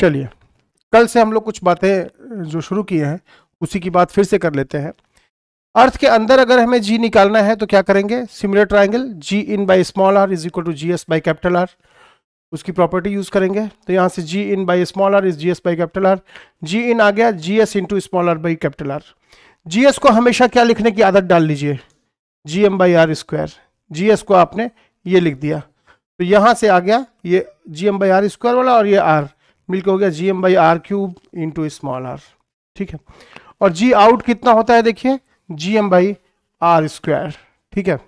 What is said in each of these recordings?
चलिए कल से हम लोग कुछ बातें जो शुरू किए हैं उसी की बात फिर से कर लेते हैं अर्थ के अंदर अगर हमें जी निकालना है तो क्या करेंगे similar triangle G in by small R is equal to G S by capital R उसकी प्रॉपर्टी यूज करेंगे तो यहाँ से G in by small R is G S by capital R G in आ गया G S into small R by capital R G S को हमेशा क्या लिखने की आदत डाल लीजिए G M by R square G S को आपने ये लिख दिया तो यहाँ से आ गया ये G M by R square वाला और ये आर मिलकर हो गया G M by R cube into small R ठीक है और जी आउट कितना होता है देखिए G M by R square ठीक है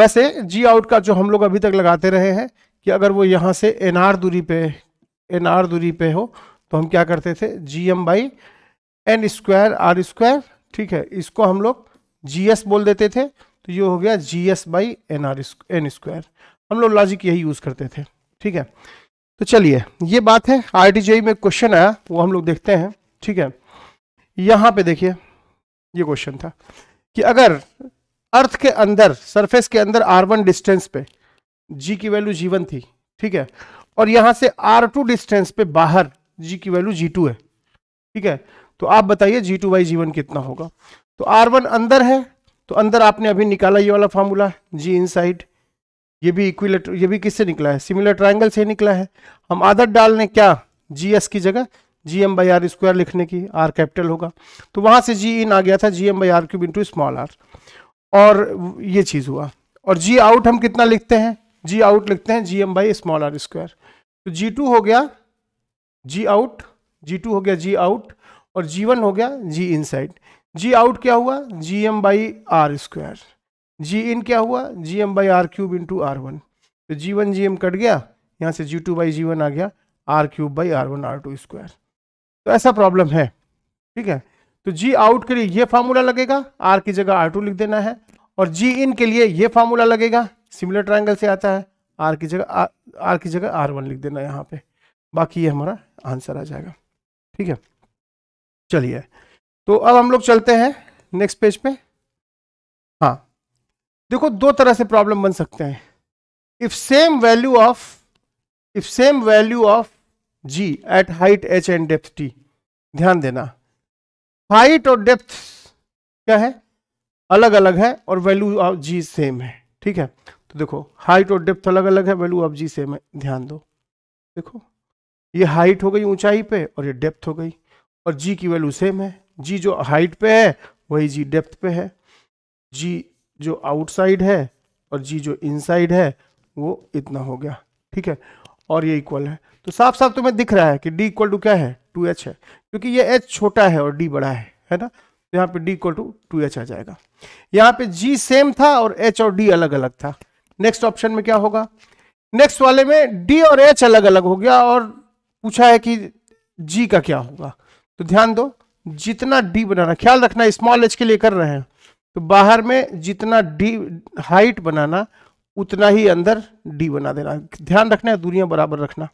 वैसे जी आउट का जो हम लोग अभी तक लगाते रहे हैं कि अगर वो यहाँ से एन आर दूरी पे एन आर दूरी पे हो तो हम क्या करते थे G M by N square R square ठीक है इसको हम लोग जी एस बोल देते थे तो ये हो गया G S by N R N square हम लोग लॉजिक यही यूज़ करते थे ठीक है तो चलिए ये बात है आर में क्वेश्चन आया वो हम लोग देखते हैं ठीक है यहां पे देखिए ये क्वेश्चन था कि अगर अर्थ के अंदर सरफेस के अंदर आर वन डिस्टेंस पे जी की वैल्यू जी वन थी ठीक है और यहां से आर टू डिस्टेंस पे बाहर जी की वैल्यू जी टू है ठीक है तो आप बताइए जी टू बाई जीवन कितना होगा तो आर वन अंदर है तो अंदर आपने अभी निकाला ये वाला फार्मूला जी इन साइड ये भी इक्विलेटर ये भी किससे निकला है सिमिलर ट्राइंगल से निकला है हम आदत डाल लें क्या जी एस की जगह G M by R square लिखने की आर कैपिटल होगा तो वहाँ से जी इन आ गया था G M by R cube into small R और ये चीज़ हुआ और जी आउट हम कितना लिखते हैं जी आउट लिखते हैं G M by small R square तो जी टू हो गया जी आउट जी टू हो गया जी आउट और जी वन हो गया जी इन साइड जी आउट क्या हुआ G M by R square G in क्या हुआ G M by R cube into R one तो G one G M cut गया यहाँ से G two by G one आ गया R cube by R one R two square तो ऐसा प्रॉब्लम है ठीक है तो जी आउट के लिए ये फार्मूला लगेगा आर की जगह आर टू लिख देना है और जी इन के लिए ये फार्मूला लगेगा सिमिलर ट्राइंगल से आता है आर की जगह आर की जगह आर वन लिख देना है यहाँ पे बाकी ये हमारा आंसर आ जाएगा ठीक है चलिए तो अब हम लोग चलते हैं नेक्स्ट पेज पे हाँ देखो दो तरह से प्रॉब्लम बन सकते हैं if same value of if same value of G at height H and depth T ध्यान देना हाइट और डेप्थ क्या है अलग अलग है और वैल्यू ऑफ जी सेम है ठीक है तो देखो हाइट और डेप्थ अलग अलग है वैल्यू ऑफ जी सेम है ध्यान दो देखो ये हाइट हो गई ऊंचाई पे और ये डेप्थ हो गई और जी की वैल्यू सेम है जी जो हाइट पे है वही जी डेप्थ पे है जी जो आउटसाइड है और जी जो इनसाइड है वो इतना हो गया ठीक है और ये इक्वल है तो साफ साफ तुम्हें दिख रहा है कि डी इक्वल टू क्या है टू एच है क्योंकि ये एच छोटा है और डी बड़ा है है ना तो यहाँ पे D equal to two H आ जाएगा यहाँ पे जी सेम था और एच और डी अलग अलग था नेक्स्ट ऑप्शन में क्या होगा नेक्स्ट वाले में डी और एच अलग अलग हो गया और पूछा है कि जी का क्या होगा तो ध्यान दो जितना डी बनाना ख्याल रखना स्मॉल एच के लिए कर रहे हैं तो बाहर में जितना डी हाइट बनाना उतना ही अंदर डी बना देना ध्यान रखना है दूरियां बराबर रखना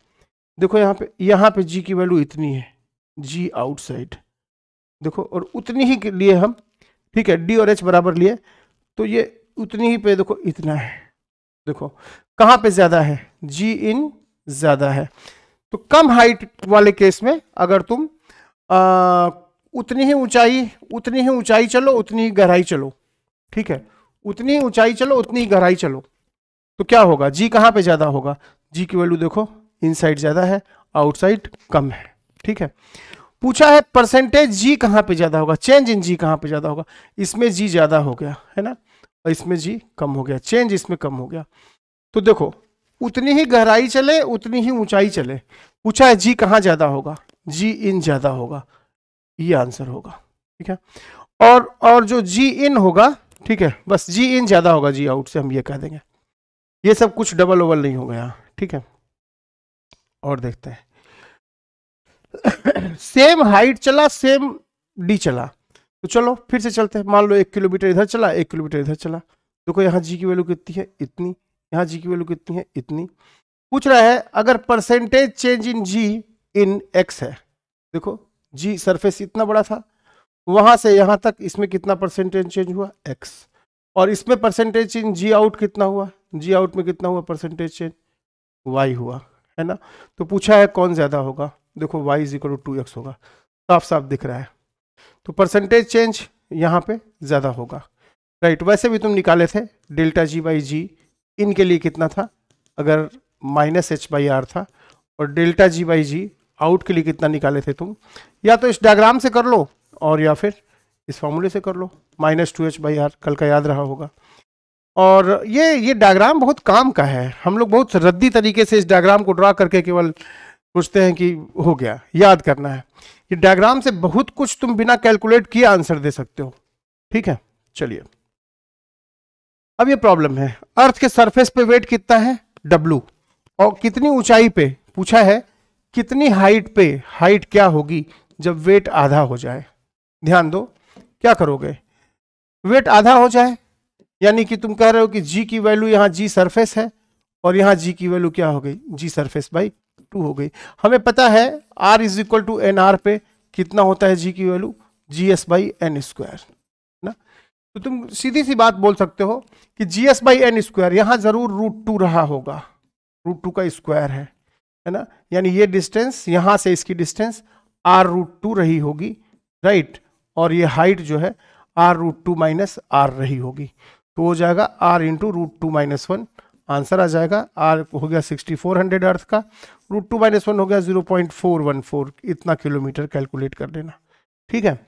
देखो यहाँ पे यहाँ पे जी की वैल्यू इतनी है जी आउटसाइड देखो और उतनी ही के लिए हम ठीक है डी और एच बराबर लिए तो ये उतनी ही पे देखो इतना है देखो कहाँ पे ज़्यादा है जी इन ज़्यादा है तो कम हाइट वाले केस में अगर तुम आ, उतनी ही ऊंचाई उतनी ही ऊंचाई चलो उतनी ही गहराई चलो ठीक है उतनी ही ऊंचाई चलो उतनी ही गहराई चलो तो क्या होगा जी कहां पे ज़्यादा होगा जी की वैल्यू देखो इनसाइड ज़्यादा है आउटसाइड कम है ठीक है पूछा है परसेंटेज जी कहां पे ज़्यादा होगा चेंज इन जी कहां पे ज़्यादा होगा इसमें जी ज़्यादा हो गया है ना और इसमें जी कम हो गया चेंज इसमें कम हो गया तो देखो उतनी ही गहराई चले उतनी ही ऊंचाई चले पूछा है जी कहां ज़्यादा होगा जी इन ज़्यादा होगा ये आंसर होगा ठीक है और और जो जी इन होगा ठीक है बस जी इन ज़्यादा होगा जी आउट से हम ये कह देंगे ये सब कुछ डबल ओवल नहीं होगा यहाँ ठीक है और देखते हैं सेम हाइट चला सेम डी चला तो चलो फिर से चलते हैं मान लो एक किलोमीटर इधर चला एक किलोमीटर इधर चला देखो यहाँ जी की वैल्यू कितनी है इतनी यहाँ जी की वैल्यू कितनी है इतनी पूछ रहा है अगर percentage change in G in X है देखो जी सरफेस इतना बड़ा था वहां से यहाँ तक इसमें कितना परसेंटेज चेंज हुआ एक्स और इसमें परसेंटेज चेंज जी आउट कितना हुआ जी आउट में कितना हुआ परसेंटेज चेंज वाई हुआ है ना तो पूछा है कौन ज़्यादा होगा देखो Y is equal to X होगा साफ साफ दिख रहा है तो परसेंटेज चेंज यहाँ पे ज़्यादा होगा राइट वैसे भी तुम निकाले थे डेल्टा जी बाई जी इनके लिए कितना था अगर माइनस एच बाई आर था और delta G by G out के लिए कितना निकाले थे तुम या तो इस डायग्राम से कर लो और या फिर इस फॉर्मूले से कर लो minus two H by R कल का याद रहा होगा और ये ये डायग्राम बहुत काम का है हम लोग बहुत रद्दी तरीके से इस डायग्राम को ड्रा करके केवल सोचते हैं कि हो गया याद करना है ये डायग्राम से बहुत कुछ तुम बिना कैलकुलेट किए आंसर दे सकते हो ठीक है चलिए अब ये प्रॉब्लम है अर्थ के सरफेस पे वेट कितना है डब्लू और कितनी ऊंचाई पे पूछा है कितनी हाइट पे हाइट क्या होगी जब वेट आधा हो जाए ध्यान दो क्या करोगे वेट आधा हो जाए यानी कि तुम कह रहे हो कि जी की वैल्यू यहाँ जी सरफेस है और यहाँ जी की वैल्यू क्या हो गई जी सरफेस बाई टू हो गई हमें पता है R is equal to N R पे कितना होता है जी की value G S by N square ना तो तुम सीधी सी बात बोल सकते हो कि G S by N square यहाँ ज़रूर रूट टू रहा होगा रूट टू का स्क्वायर है है ना यानी ये डिस्टेंस यहां से इसकी डिस्टेंस आर रूट टू रही होगी राइट और ये हाइट जो है R root two minus R रही होगी तो हो जाएगा R into root two minus one answer आ जाएगा आर हो गया सिक्सटी फोर हंड्रेड अर्थ का रूट टू माइनस वन हो गया zero point four one four इतना किलोमीटर कैलकुलेट कर लेना ठीक है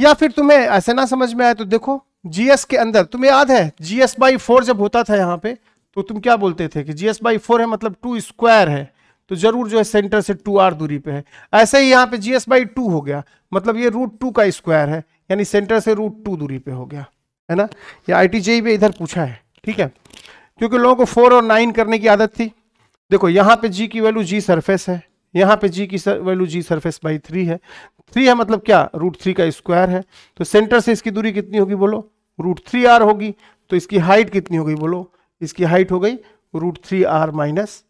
या फिर तुम्हें ऐसे ना समझ में आए तो देखो जीएस के अंदर तुम्हें याद है जीएस बाई फोर जब होता था यहाँ पे तो तुम क्या बोलते थे कि जी एस बाई फोर है मतलब टू स्क्वायर है तो जरूर जो है सेंटर से टू आर दूरी पे है ऐसे ही यहाँ पे जी एस बाई टू हो गया मतलब ये रूट टू का स्क्वायर है यानी सेंटर से रूट टू दूरी पे हो गया है ना ये आई टी में इधर पूछा है ठीक है क्योंकि लोगों को फोर और नाइन करने की आदत थी देखो यहाँ पे जी की वैल्यू जी सरफेस है यहाँ पे जी की value G surface by three है थ्री है मतलब क्या रूट थ्री का स्क्वायर है तो सेंटर से इसकी दूरी कितनी होगी बोलो रूट थ्री आर होगी तो इसकी हाइट कितनी होगी बोलो इसकी हाइट हो गई root three R minus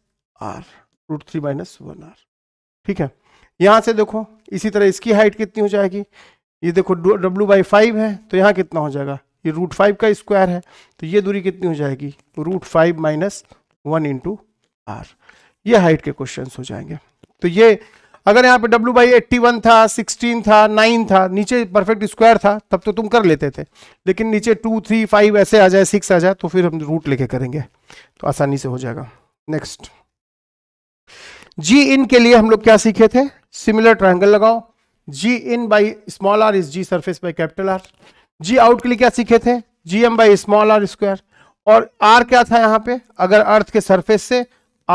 R root three minus one R ठीक है यहां से देखो इसी तरह इसकी हाइट कितनी हो जाएगी ये देखो डब्ल्यू बाई फाइव है तो यहाँ कितना हो जाएगा ये रूट फाइव का स्क्वायर है तो ये दूरी कितनी हो जाएगी root five minus one into R ये हाइट के क्वेश्चन हो जाएंगे तो ये अगर यहाँ पे डब्ल्यू बाई एट्टी वन था सिक्सटीन था नाइन था नीचे परफेक्ट स्क्वायर था तब तो तुम कर लेते थे लेकिन नीचे टू थ्री फाइव ऐसे आ जाए सिक्स आ जाए तो फिर हम रूट लेके करेंगे तो आसानी से हो जाएगा नेक्स्ट जी इन के लिए हम लोग क्या सीखे थे सिमिलर ट्राइंगल लगाओ G in by small R is G surface by capital R G out के लिए क्या सीखे थे G M by small R square और आर क्या था यहाँ पे अगर अर्थ के सरफेस से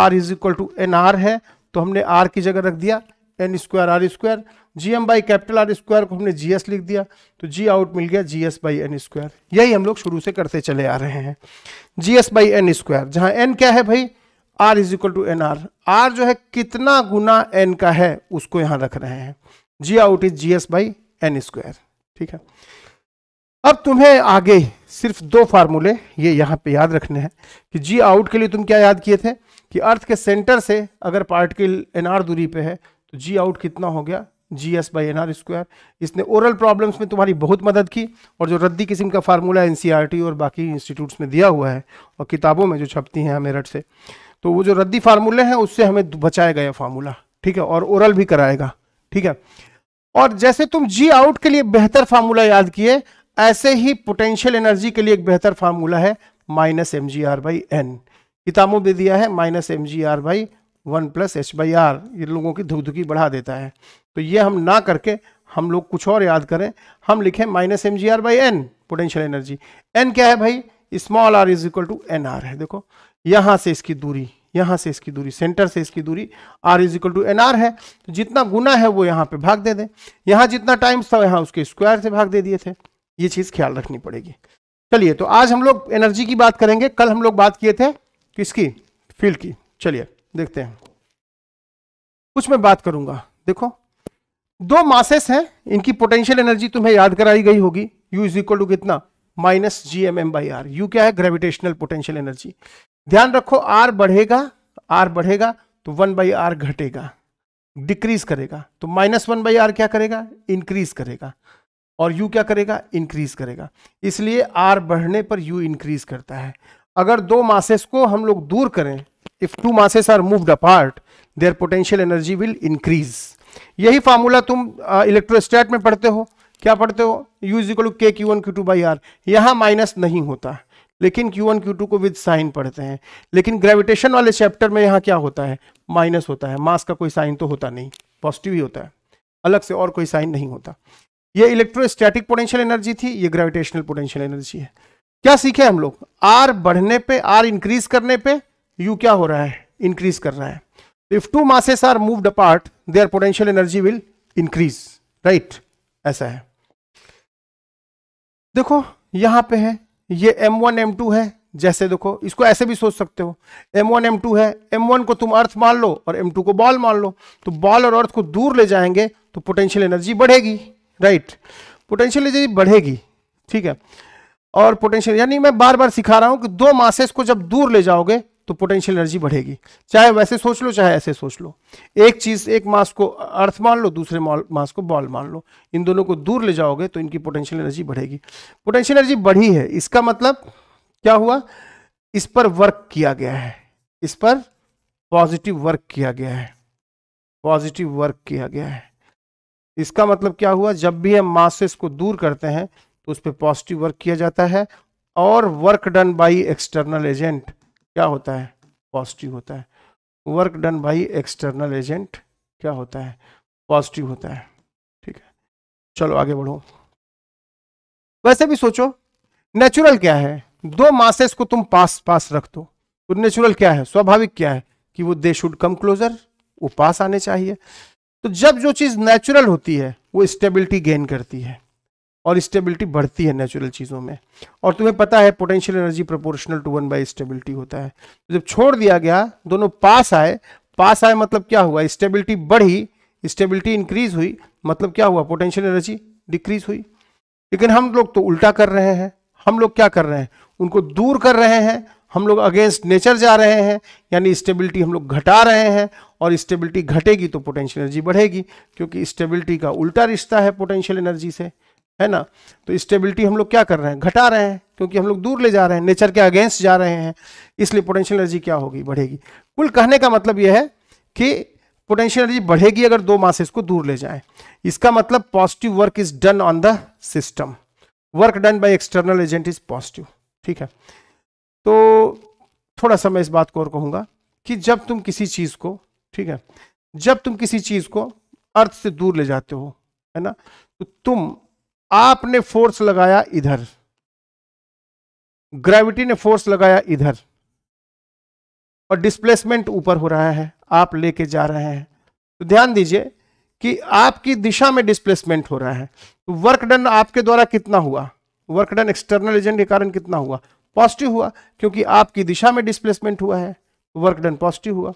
R is equal to N R है तो हमने आर की जगह रख दिया N square R square G M by capital R square को हमने जी एस लिख दिया तो जी आउट मिल गया G S by N square यही हम लोग शुरू से करते चले आ रहे हैं G S by N square जहाँ एन क्या है भाई R is equal to N R R जो है कितना गुना एन का है उसको यहाँ रख रहे हैं G out is G S by N square ठीक है अब तुम्हें आगे सिर्फ दो फार्मूले ये यहाँ पे याद रखने हैं कि जी आउट के लिए तुम क्या याद किए थे कि अर्थ के सेंटर से अगर पार्टिकल एनआर दूरी पे है तो जी आउट कितना हो गया G S by N R square इसने ओरल प्रॉब्लम्स में तुम्हारी बहुत मदद की और जो रद्दी किस्म का formula N C R T और बाकी इंस्टीट्यूट्स में दिया हुआ है और किताबों में जो छपती हैं मेरठ से तो वो जो रद्दी फार्मूले हैं उससे हमें बचाया गया फार्मूला ठीक है और ओरल भी कराएगा ठीक है और जैसे तुम जी आउट के लिए बेहतर फार्मूला याद किए ऐसे ही पोटेंशियल एनर्जी के लिए एक बेहतर फार्मूला है minus M G R by N किताबों में दिया है minus M G R by one plus H by R ये लोगों की धुकधुकी बढ़ा देता है तो ये हम ना करके हम लोग कुछ और याद करें हम लिखें minus M G R by N potential energy N क्या है भाई small R is equal to N R है देखो यहाँ से इसकी दूरी यहाँ से इसकी दूरी सेंटर से इसकी दूरी R is equal to N R है तो जितना गुना है वो यहाँ पे भाग दे दें यहाँ जितना टाइम्स था यहाँ उसके स्क्वायर से भाग दे दिए थे ये चीज़ ख्याल रखनी पड़ेगी चलिए तो आज हम लोग एनर्जी की बात करेंगे कल हम लोग बात किए थे किसकी फील्ड की चलिए देखते हैं कुछ मैं बात करूंगा देखो दो मासेस हैं इनकी पोटेंशियल एनर्जी तुम्हें याद कराई गई होगी यू इज इक्वल टू कितना minus G M M by R U क्या है ग्रेविटेशनल पोटेंशियल एनर्जी ध्यान रखो आर बढ़ेगा आर बढ़ेगा तो वन बाई आर घटेगा डिक्रीज करेगा तो माइनस वन बाई आर क्या करेगा इंक्रीज करेगा और यू क्या करेगा इंक्रीज करेगा इसलिए आर बढ़ने पर यू इंक्रीज करता है अगर दो मासेस को हम लोग दूर करें if two masses are moved apart their potential energy will increase यही फार्मूला तुम इलेक्ट्रोस्टैट में पढ़ते हो क्या पढ़ते हो use K Q one Q two by R यहाँ माइनस नहीं होता लेकिन क्यू वन क्यू टू को विद साइन पढ़ते हैं लेकिन ग्रेविटेशन वाले चैप्टर में यहाँ क्या होता है माइनस होता है मास का कोई साइन तो होता नहीं पॉजिटिव ही होता है अलग से और कोई साइन नहीं होता ये इलेक्ट्रोस्टैटिक पोटेंशियल एनर्जी थी ये ग्रेविटेशनल पोटेंशियल एनर्जी है क्या सीखे हम लोग आर बढ़ने पे आर इंक्रीज करने पे यू क्या हो रहा है इंक्रीज कर रहा है if two masses are moved apart their potential energy will increase right ऐसा है देखो यहां पे है ये M1 M2 है जैसे देखो इसको ऐसे भी सोच सकते हो M1 M2 है M1 को तुम अर्थ मान लो और M2 को बॉल मान लो तो बॉल और अर्थ को दूर ले जाएंगे तो पोटेंशियल एनर्जी बढ़ेगी राइट पोटेंशियल एनर्जी बढ़ेगी ठीक है और पोटेंशियल यानी मैं बार बार सिखा रहा हूं कि दो मासेस को जब दूर ले जाओगे तो पोटेंशियल एनर्जी बढ़ेगी चाहे वैसे सोच लो चाहे ऐसे सोच लो एक चीज़ एक मास को अर्थ मान लो दूसरे मास को बॉल मान लो इन दोनों को दूर ले जाओगे तो इनकी पोटेंशियल एनर्जी बढ़ेगी पोटेंशियल एनर्जी बढ़ी है इसका मतलब क्या हुआ इस पर वर्क किया गया है इस पर पॉजिटिव वर्क किया गया है पॉजिटिव वर्क किया गया है इसका मतलब क्या हुआ जब भी हम से को दूर करते हैं तो उस पर पॉजिटिव वर्क किया जाता है और work done by external agent क्या होता है पॉजिटिव होता है work done by external agent क्या होता है पॉजिटिव होता है ठीक है चलो आगे बढ़ो वैसे भी सोचो नेचुरल क्या है दो मासेस को तुम पास पास रख दो तो नेचुरल क्या है स्वाभाविक क्या है कि वो दे शुड कम क्लोजर वो पास आने चाहिए तो जब जो चीज़ नेचुरल होती है वो स्टेबिलिटी गेन करती है और स्टेबिलिटी बढ़ती है नेचुरल चीज़ों में और तुम्हें पता है potential energy proportional to one by stability होता है जब छोड़ दिया गया दोनों पास आए पास आए मतलब क्या हुआ स्टेबिलिटी बढ़ी स्टेबिलिटी इंक्रीज हुई मतलब क्या हुआ पोटेंशियल एनर्जी डिक्रीज हुई लेकिन हम लोग तो उल्टा कर रहे हैं हम लोग क्या कर रहे हैं उनको दूर कर रहे हैं हम लोग अगेंस्ट नेचर जा रहे हैं यानी स्टेबिलिटी हम लोग घटा रहे हैं और स्टेबिलिटी घटेगी तो पोटेंशियल एनर्जी बढ़ेगी क्योंकि स्टेबिलिटी का उल्टा रिश्ता है पोटेंशियल एनर्जी से है ना तो स्टेबिलिटी हम लोग क्या कर रहे हैं घटा रहे हैं क्योंकि हम लोग दूर ले जा रहे हैं नेचर के अगेंस्ट जा रहे हैं इसलिए पोटेंशियल एनर्जी क्या होगी बढ़ेगी कुल कहने का मतलब यह है कि पोटेंशियल एनर्जी बढ़ेगी अगर दो मासेस को दूर ले जाएं इसका मतलब positive work is done on the system work done by external agent is positive ठीक है तो थोड़ा सा मैं इस बात को और कहूंगा कि जब तुम किसी चीज़ को ठीक है जब तुम किसी चीज़ को अर्थ से दूर ले जाते हो है ना तो तुम आपने फोर्स लगाया इधर ग्रेविटी ने फोर्स लगाया इधर और डिस्प्लेसमेंट ऊपर हो रहा है आप लेके जा रहे हैं तो ध्यान दीजिए कि आपकी दिशा में डिस्प्लेसमेंट हो रहा है तो वर्क डन आपके द्वारा कितना हुआ वर्क डन एक्सटर्नल एजेंट के कारण कितना हुआ पॉजिटिव हुआ क्योंकि आपकी दिशा में डिस्प्लेसमेंट हुआ है वर्क डन पॉजिटिव हुआ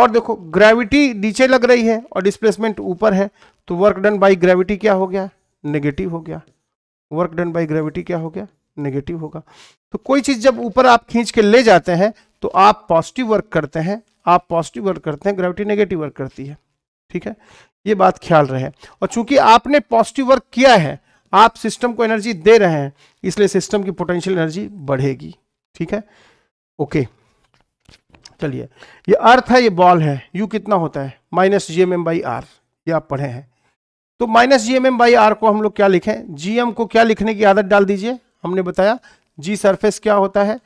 और देखो ग्रेविटी नीचे लग रही है और डिस्प्लेसमेंट ऊपर है तो वर्क डन बाई ग्रेविटी क्या हो गया नेगेटिव हो गया वर्क डन बाई ग्रेविटी क्या हो गया नेगेटिव होगा तो कोई चीज़ जब ऊपर आप खींच के ले जाते हैं तो आप पॉजिटिव वर्क करते हैं आप पॉजिटिव वर्क करते हैं ग्रेविटी नेगेटिव वर्क करती है ठीक है ये बात ख्याल रहे और चूंकि आपने पॉजिटिव वर्क किया है आप सिस्टम को एनर्जी दे रहे हैं इसलिए सिस्टम की पोटेंशियल एनर्जी बढ़ेगी ठीक है ओके चलिए ये अर्थ है ये बॉल है यू कितना होता है minus G M M by R ये आप पढ़े हैं तो minus G M by are R हम लोग क्या लिखें जीएम को क्या लिखने की आदत डाल दीजिए हमने बताया जी सरफेस क्या होता है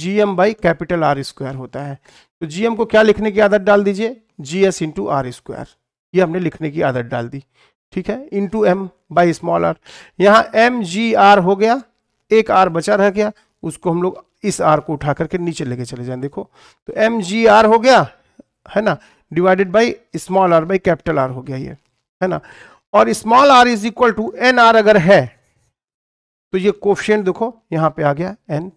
G M by capital R square होता है तो जीएम को क्या लिखने की आदत डाल दीजिए G S into R square ये हमने लिखने की आदत डाल दी ठीक है into M by small R यहाँ एम जी आर हो गया एक आर बचा रह गया उसको हम लोग इस आर को उठा करके नीचे लेके चले जाए देखो तो एम जी आर हो गया है ना divided by small R by capital R हो गया ये है ना और small R is equal to N R अगर है तो ये कोफिशियंट देखो यहां पे आ गया एन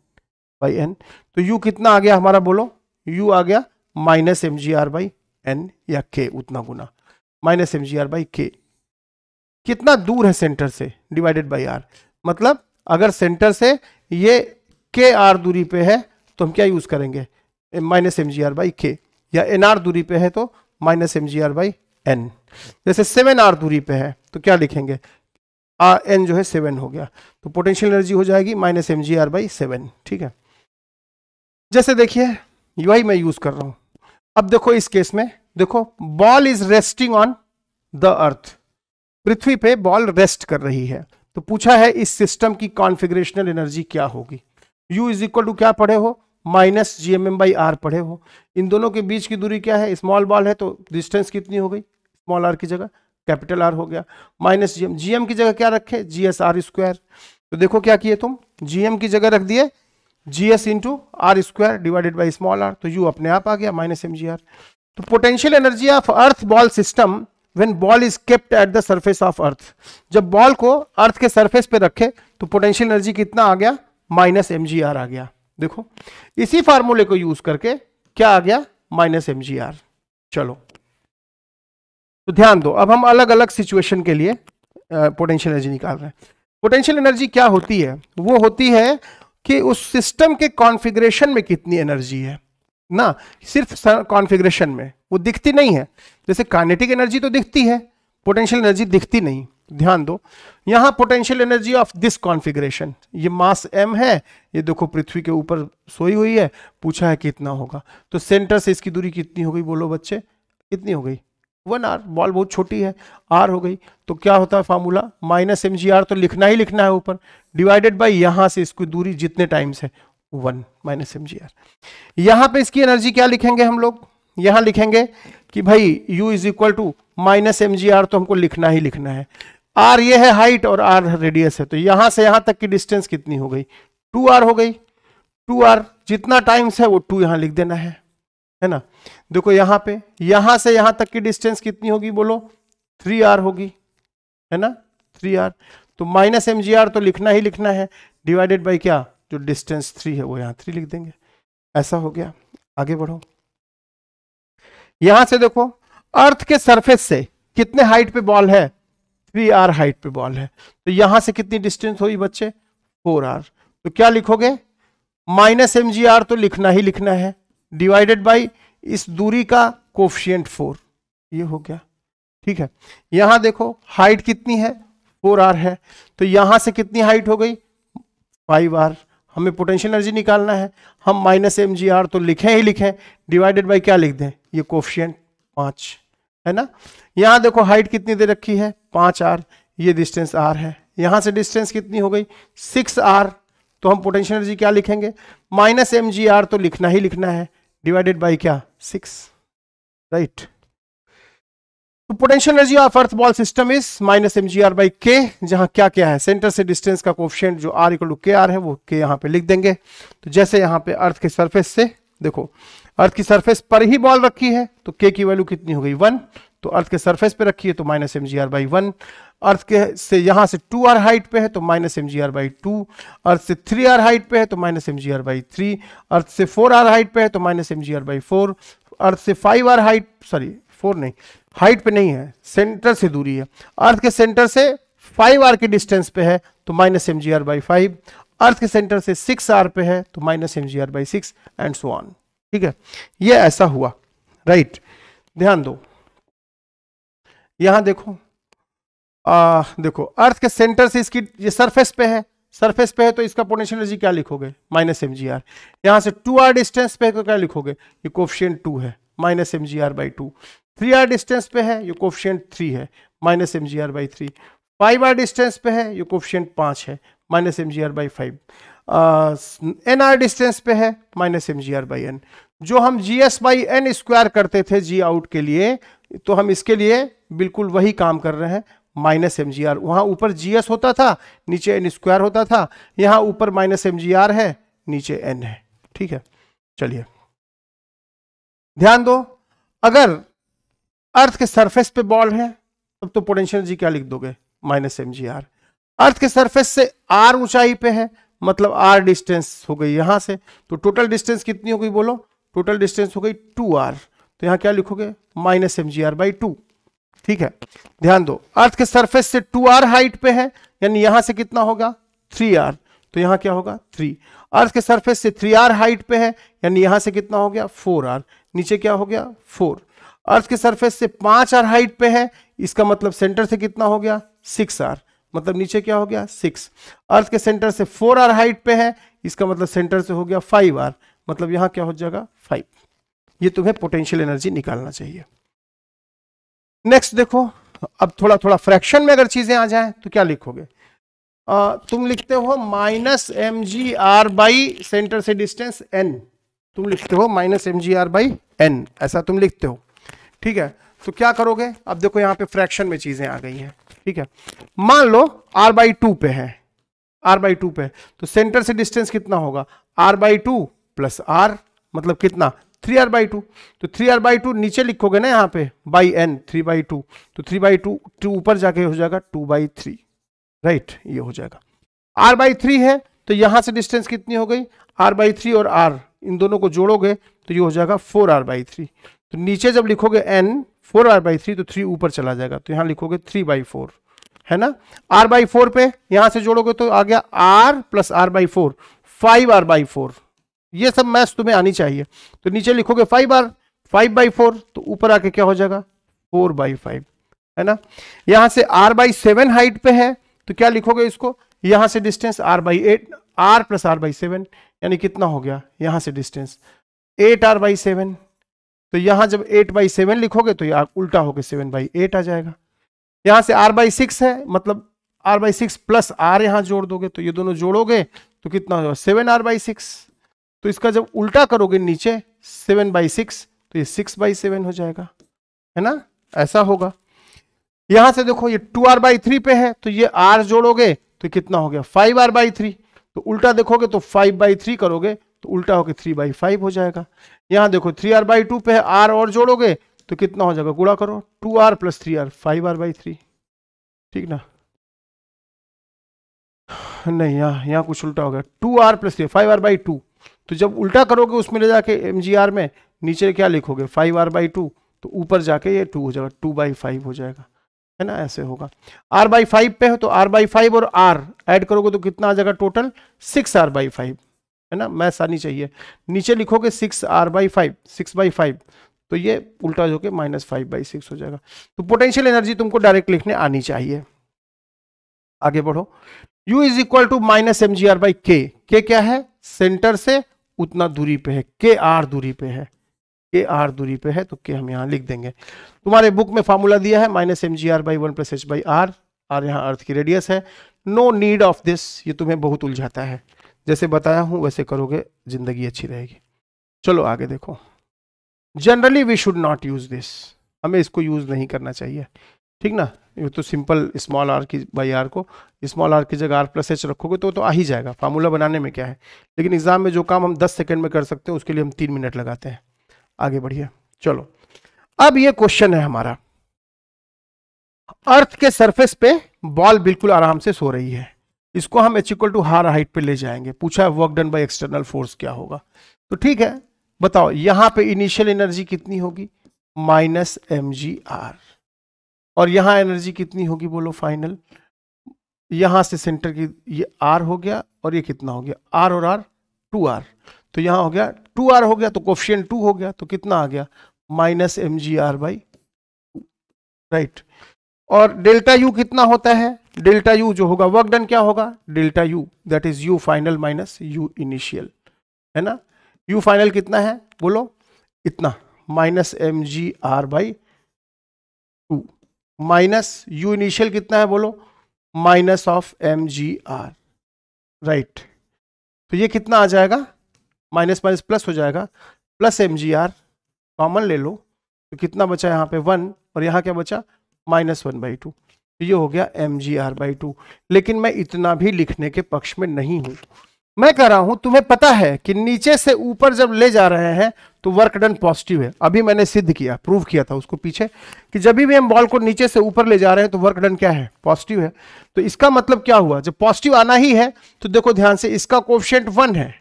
बाई एन तो यू कितना आ गया हमारा बोलो यू आ गया minus M G R by N या के उतना गुना minus M G R by K कितना दूर है सेंटर से डिवाइडेड बाई आर मतलब अगर सेंटर से ये के आर दूरी पे है तो हम क्या यूज़ करेंगे minus M G R by K या एन आर दूरी पे है तो minus M G R by N जैसे सेवन आर दूरी पे है तो क्या लिखेंगे आर एन जो है सेवन हो गया तो पोटेंशियल एनर्जी हो जाएगी minus M G R by seven ठीक है जैसे देखिए यही मैं यूज कर रहा हूं अब देखो इस केस में देखो ball is resting on the earth पृथ्वी पे बॉल रेस्ट कर रही है तो पूछा है इस सिस्टम की कॉन्फिग्रेशनल एनर्जी क्या होगी यू इज इक्वल टू क्या पढ़े हो minus G M M by R पढ़े हो इन दोनों के बीच की दूरी क्या है स्मॉल बॉल है तो डिस्टेंस कितनी हो गई स्मॉल आर की जगह कैपिटल आर हो गया माइनस जीएम जीएम की जगह क्या रखे जी एस आर स्क्वायर तो देखो क्या किए तुम जीएम की जगह रख दिए G S into R square divided by small R तो यू अपने आप आ गया माइनस एम जी आर तो potential energy of earth ball system when ball is kept at the surface of earth जब बॉल को अर्थ के सर्फेस पे रखे तो पोटेंशियल एनर्जी कितना आ गया माइनस एम जी आर आ गया देखो इसी फार्मूले को यूज करके क्या आ गया माइनस एम जी आर चलो तो ध्यान दो अब हम अलग अलग सिचुएशन के लिए पोटेंशियल एनर्जी निकाल रहे हैं पोटेंशियल एनर्जी क्या होती है वो होती है कि उस सिस्टम के कॉन्फ़िगरेशन में कितनी एनर्जी है ना सिर्फ कॉन्फ़िगरेशन में वो दिखती नहीं है जैसे कानेटिक एनर्जी तो दिखती है पोटेंशियल एनर्जी दिखती नहीं ध्यान दो यहाँ potential energy of this configuration ये मास एम है ये देखो पृथ्वी के ऊपर सोई हुई है पूछा है कितना होगा तो सेंटर से इसकी दूरी कितनी हो गई बोलो बच्चे कितनी हो गई वन आर बॉल बहुत छोटी है आर हो गई तो क्या होता है formula minus M G R तो लिखना ही लिखना है ऊपर डिवाइडेड बाई यहाँ से इसकी दूरी जितने टाइम्स है one minus M G R यहाँ पे इसकी एनर्जी क्या लिखेंगे हम लोग यहां लिखेंगे कि भाई u is equal to minus M G R तो हमको लिखना ही लिखना है आर ये है हाइट और आर रेडियस है तो यहां से यहां तक की डिस्टेंस कितनी हो गई टू आर हो गई टू आर जितना टाइम्स है वो टू यहां लिख देना है है ना देखो यहां पे यहां से यहां तक की डिस्टेंस कितनी होगी बोलो थ्री आर होगी है ना थ्री आर तो माइनस एम जी आर तो लिखना ही लिखना है डिवाइडेड बाई क्या जो डिस्टेंस थ्री है वो यहाँ थ्री लिख देंगे ऐसा हो गया आगे बढ़ो यहां से देखो अर्थ के सरफेस से कितने हाइट पे बॉल है थ्री आर हाइट पे बॉल है तो यहां से कितनी डिस्टेंस होगी बच्चे फोर आर तो क्या लिखोगे माइनस एम जी आर तो लिखना ही लिखना है डिवाइडेड बाई इस दूरी का कोफिशियंट फोर ये हो गया ठीक है यहां देखो हाइट कितनी है फोर आर है तो यहां से कितनी हाइट हो गई फाइव आर हमें पोटेंशियल एनर्जी निकालना है हम माइनस एम जी आर तो लिखें ही लिखें डिवाइडेड बाई क्या लिख दें ये कोफिशियंट पाँच है ना यहाँ देखो हाइट कितनी दे रखी है पाँच आर ये डिस्टेंस आर है यहाँ से डिस्टेंस कितनी हो गई सिक्स आर तो हम पोटेंशियल एनर्जी क्या लिखेंगे माइनस एम जी आर तो लिखना ही लिखना है डिवाइडेड बाई क्या सिक्स राइट तो potential energy of earth ball system is minus M G R by K जहां क्या क्या है सेंटर से डिस्टेंस का कोफिशियंट जो R equal to K R है वो के यहाँ पे लिख देंगे तो जैसे यहां पे अर्थ के सरफेस से देखो अर्थ की सरफेस पर ही बॉल रखी है तो के की वैल्यू कितनी हो गई वन तो अर्थ के सरफेस पे रखी है तो minus M G R by one earth के से यहां से टू आर हाइट पे है तो minus M G R by two earth से थ्री आर हाइट पे है तो minus M G R by three earth से फोर आर हाइट पे है तो minus M G R by four earth से five R height sorry four नहीं हाइट पे नहीं है सेंटर से दूरी है अर्थ के सेंटर से फाइव आर के डिस्टेंस पे है तो minus M G R by five earth के सेंटर से सिक्स आर पे है तो minus M G R by six and so on ठीक है ये ऐसा हुआ राइट ध्यान दो यहां देखो आ, देखो अर्थ के सेंटर से इसकी ये सरफेस पे है सरफेस पे है तो इसका पोटेंशियल एनर्जी क्या लिखोगे माइनस एम जी आर यहाँ से टू आर डिस्टेंस पे है तो क्या लिखोगे ये कोफिशियन टू है minus M G R by two three R distance पे है ये कोफिशियन थ्री है minus M G R by three five R distance पे है ये कोफिशियन पांच है minus M G R by five N R distance पे है minus M G R by N जो हम G S by N square करते थे जी आउट के लिए तो हम इसके लिए बिल्कुल वही काम कर रहे हैं माइनस एम जी आर वहाँ ऊपर जी एस होता था नीचे एन स्क्वायर होता था यहाँ ऊपर माइनस एम जी आर है नीचे एन है ठीक है चलिए ध्यान दो अगर अर्थ के सरफेस पे बॉल है तब तो पोटेंशियल जी क्या लिख दोगे minus M G R earth के सरफेस से आर ऊंचाई पे है मतलब आर डिस्टेंस हो गई यहाँ से तो टोटल डिस्टेंस कितनी हो गई बोलो टोटल डिस्टेंस हो गई टू आर तो यहाँ क्या लिखोगे minus M G R by two ठीक है ध्यान दो अर्थ के सरफेस से टू आर हाइट पे है यानी यहां से कितना होगा थ्री आर तो यहां क्या होगा थ्री अर्थ के सरफेस से थ्री आर हाइट पे है यानी यहां से कितना हो गया फोर आर नीचे क्या हो गया फोर अर्थ के सरफेस से पांच आर हाइट पे है इसका मतलब सेंटर से कितना हो गया सिक्स आर मतलब नीचे क्या हो गया सिक्स अर्थ के सेंटर से फोर आर हाइट पे है इसका मतलब सेंटर से हो गया फाइव आर मतलब यहां क्या हो जाएगा फाइव ये तुम्हें पोटेंशियल एनर्जी निकालना चाहिए नेक्स्ट देखो अब थोड़ा थोड़ा फ्रैक्शन में अगर चीजें आ जाए तो क्या लिखोगे आ, तुम लिखते हो minus M G R by centre से डिस्टेंस एन तुम लिखते हो minus M G R by N ऐसा तुम लिखते हो ठीक है तो क्या करोगे अब देखो यहाँ पे फ्रैक्शन में चीजें आ गई हैं ठीक है मान लो आर बाई टू पे है आर बाई टू पे तो सेंटर से डिस्टेंस कितना होगा R by two plus R मतलब कितना थ्री आर बाई टू तो थ्री आर बाई टू नीचे लिखोगे ना यहाँ पे by N three by two तो थ्री बाई टू टू ऊपर जाके हो जाएगा टू बाई थ्री राइट ये हो जाएगा आर बाई थ्री है तो यहाँ से डिस्टेंस कितनी हो गई आर बाई थ्री और आर इन दोनों को जोड़ोगे तो ये हो जाएगा फोर आर बाई थ्री तो नीचे जब लिखोगे N four R by three तो थ्री ऊपर चला जाएगा तो यहाँ लिखोगे थ्री बाई फोर है ना आर बाई फोर पे यहाँ से जोड़ोगे तो आ गया R plus R by four five R by four ये सब मैथ्स तुम्हें आनी चाहिए तो नीचे लिखोगे five R five by four तो ऊपर आके क्या हो जाएगा फोर बाई फाइव है ना यहां से आर बाई सेवन हाइट पे है तो क्या लिखोगे इसको यहां से distance R by eight R plus R by seven यानी कितना हो गया यहां से distance eight R by seven तो यहां जब एट बाई सेवन लिखोगे तो यहाँ उल्टा होकर सेवन बाई एट आ जाएगा यहां से आर बाई सिक्स है मतलब R by six plus R यहां जोड़ दोगे तो ये दोनों जोड़ोगे तो कितना हो जाएगा सेवन आर बाई सिक्स तो इसका जब उल्टा करोगे नीचे सेवन बाई सिक्स तो ये सिक्स बाई सेवन हो जाएगा है ना ऐसा होगा यहां से देखो ये टू आर बाई थ्री पे है तो ये आर जोड़ोगे तो कितना हो गया फाइव आर बाई थ्री तो उल्टा देखोगे तो फाइव बाई थ्री करोगे तो उल्टा होकर थ्री बाई फाइव हो जाएगा यहां देखो थ्री आर बाई टू पे है आर और जोड़ोगे तो कितना हो जाएगा गुड़ा करो two R plus three R five R by three ठीक ना नहीं यहां यहां कुछ उल्टा हो गया two R plus three five R by two तो जब उल्टा करोगे उसमें ले जाके एम में नीचे क्या लिखोगे फाइव आर बाई टू तो ऊपर जाके ये टू हो जाएगा टू बाई फाइव हो जाएगा है ना ऐसे होगा आर बाई फाइव पे हो तो आर बाई फाइव और आर ऐड करोगे तो कितना आ जाएगा total six R by five है ना मैथ आनी चाहिए नीचे लिखोगे six R by five six by five तो ये उल्टा जो कि माइनस फाइव बाई सिक्स हो जाएगा तो पोटेंशियल एनर्जी तुमको डायरेक्ट लिखने आनी चाहिए आगे बढ़ो U is equal to minus M G R by K क्या है सेंटर से उतना दूरी पे है के आर दूरी पे है के आर दूरी पे है तो के हम यहाँ लिख देंगे तुम्हारे बुक में फार्मूला दिया है minus M G R by one plus H by R R यहाँ अर्थ की रेडियस है नो नीड ऑफ दिस ये तुम्हें बहुत उलझाता है जैसे बताया हूँ वैसे करोगे जिंदगी अच्छी रहेगी चलो आगे देखो generally we should not use this हमें इसको यूज़ नहीं करना चाहिए ठीक ना ये तो सिंपल स्मॉल आर की बाई आर को स्मॉल आर की जगह आर प्लस एच रखोगे तो तो आ ही जाएगा फार्मूला बनाने में क्या है लेकिन एग्जाम में जो काम हम दस सेकेंड में कर सकते हैं उसके लिए हम तीन मिनट लगाते हैं आगे बढ़िए चलो अब ये क्वेश्चन है हमारा अर्थ के सरफेस पे बॉल बिल्कुल आराम से सो रही है इसको हम H equal to R height पर ले जाएंगे पूछा है work done by external force क्या होगा तो ठीक है बताओ यहाँ पे इनिशियल एनर्जी कितनी होगी माइनस एम जी आर और यहाँ एनर्जी कितनी होगी बोलो फाइनल यहाँ से सेंटर की ये आर हो गया और ये कितना हो गया आर और आर टू आर तो यहाँ हो गया टू आर हो गया तो क्वेश्चन टू हो गया तो कितना आ गया minus M G R by right और डेल्टा यू कितना होता है डेल्टा यू जो होगा वर्क डन क्या होगा delta U that is U final minus U initial है ना यू फाइनल कितना है बोलो इतना minus M G R by two minus U initial कितना है बोलो minus of M G R right तो ये कितना आ जाएगा माइनस माइनस प्लस हो जाएगा plus M G R common ले लो तो कितना बचा यहाँ पे वन और यहाँ क्या बचा माइनस वन बाई टू तो ये हो गया M G R by two लेकिन मैं इतना भी लिखने के पक्ष में नहीं हूँ मैं कह रहा हूं तुम्हें पता है कि नीचे से ऊपर जब ले जा रहे हैं तो वर्क डन पॉजिटिव है अभी मैंने सिद्ध किया प्रूव किया था उसको पीछे कि जब भी हम बॉल को नीचे से ऊपर ले जा रहे हैं तो वर्क डन क्या है पॉजिटिव है तो इसका मतलब क्या हुआ जब पॉजिटिव आना ही है तो देखो ध्यान से इसका कोफिशेंट वन है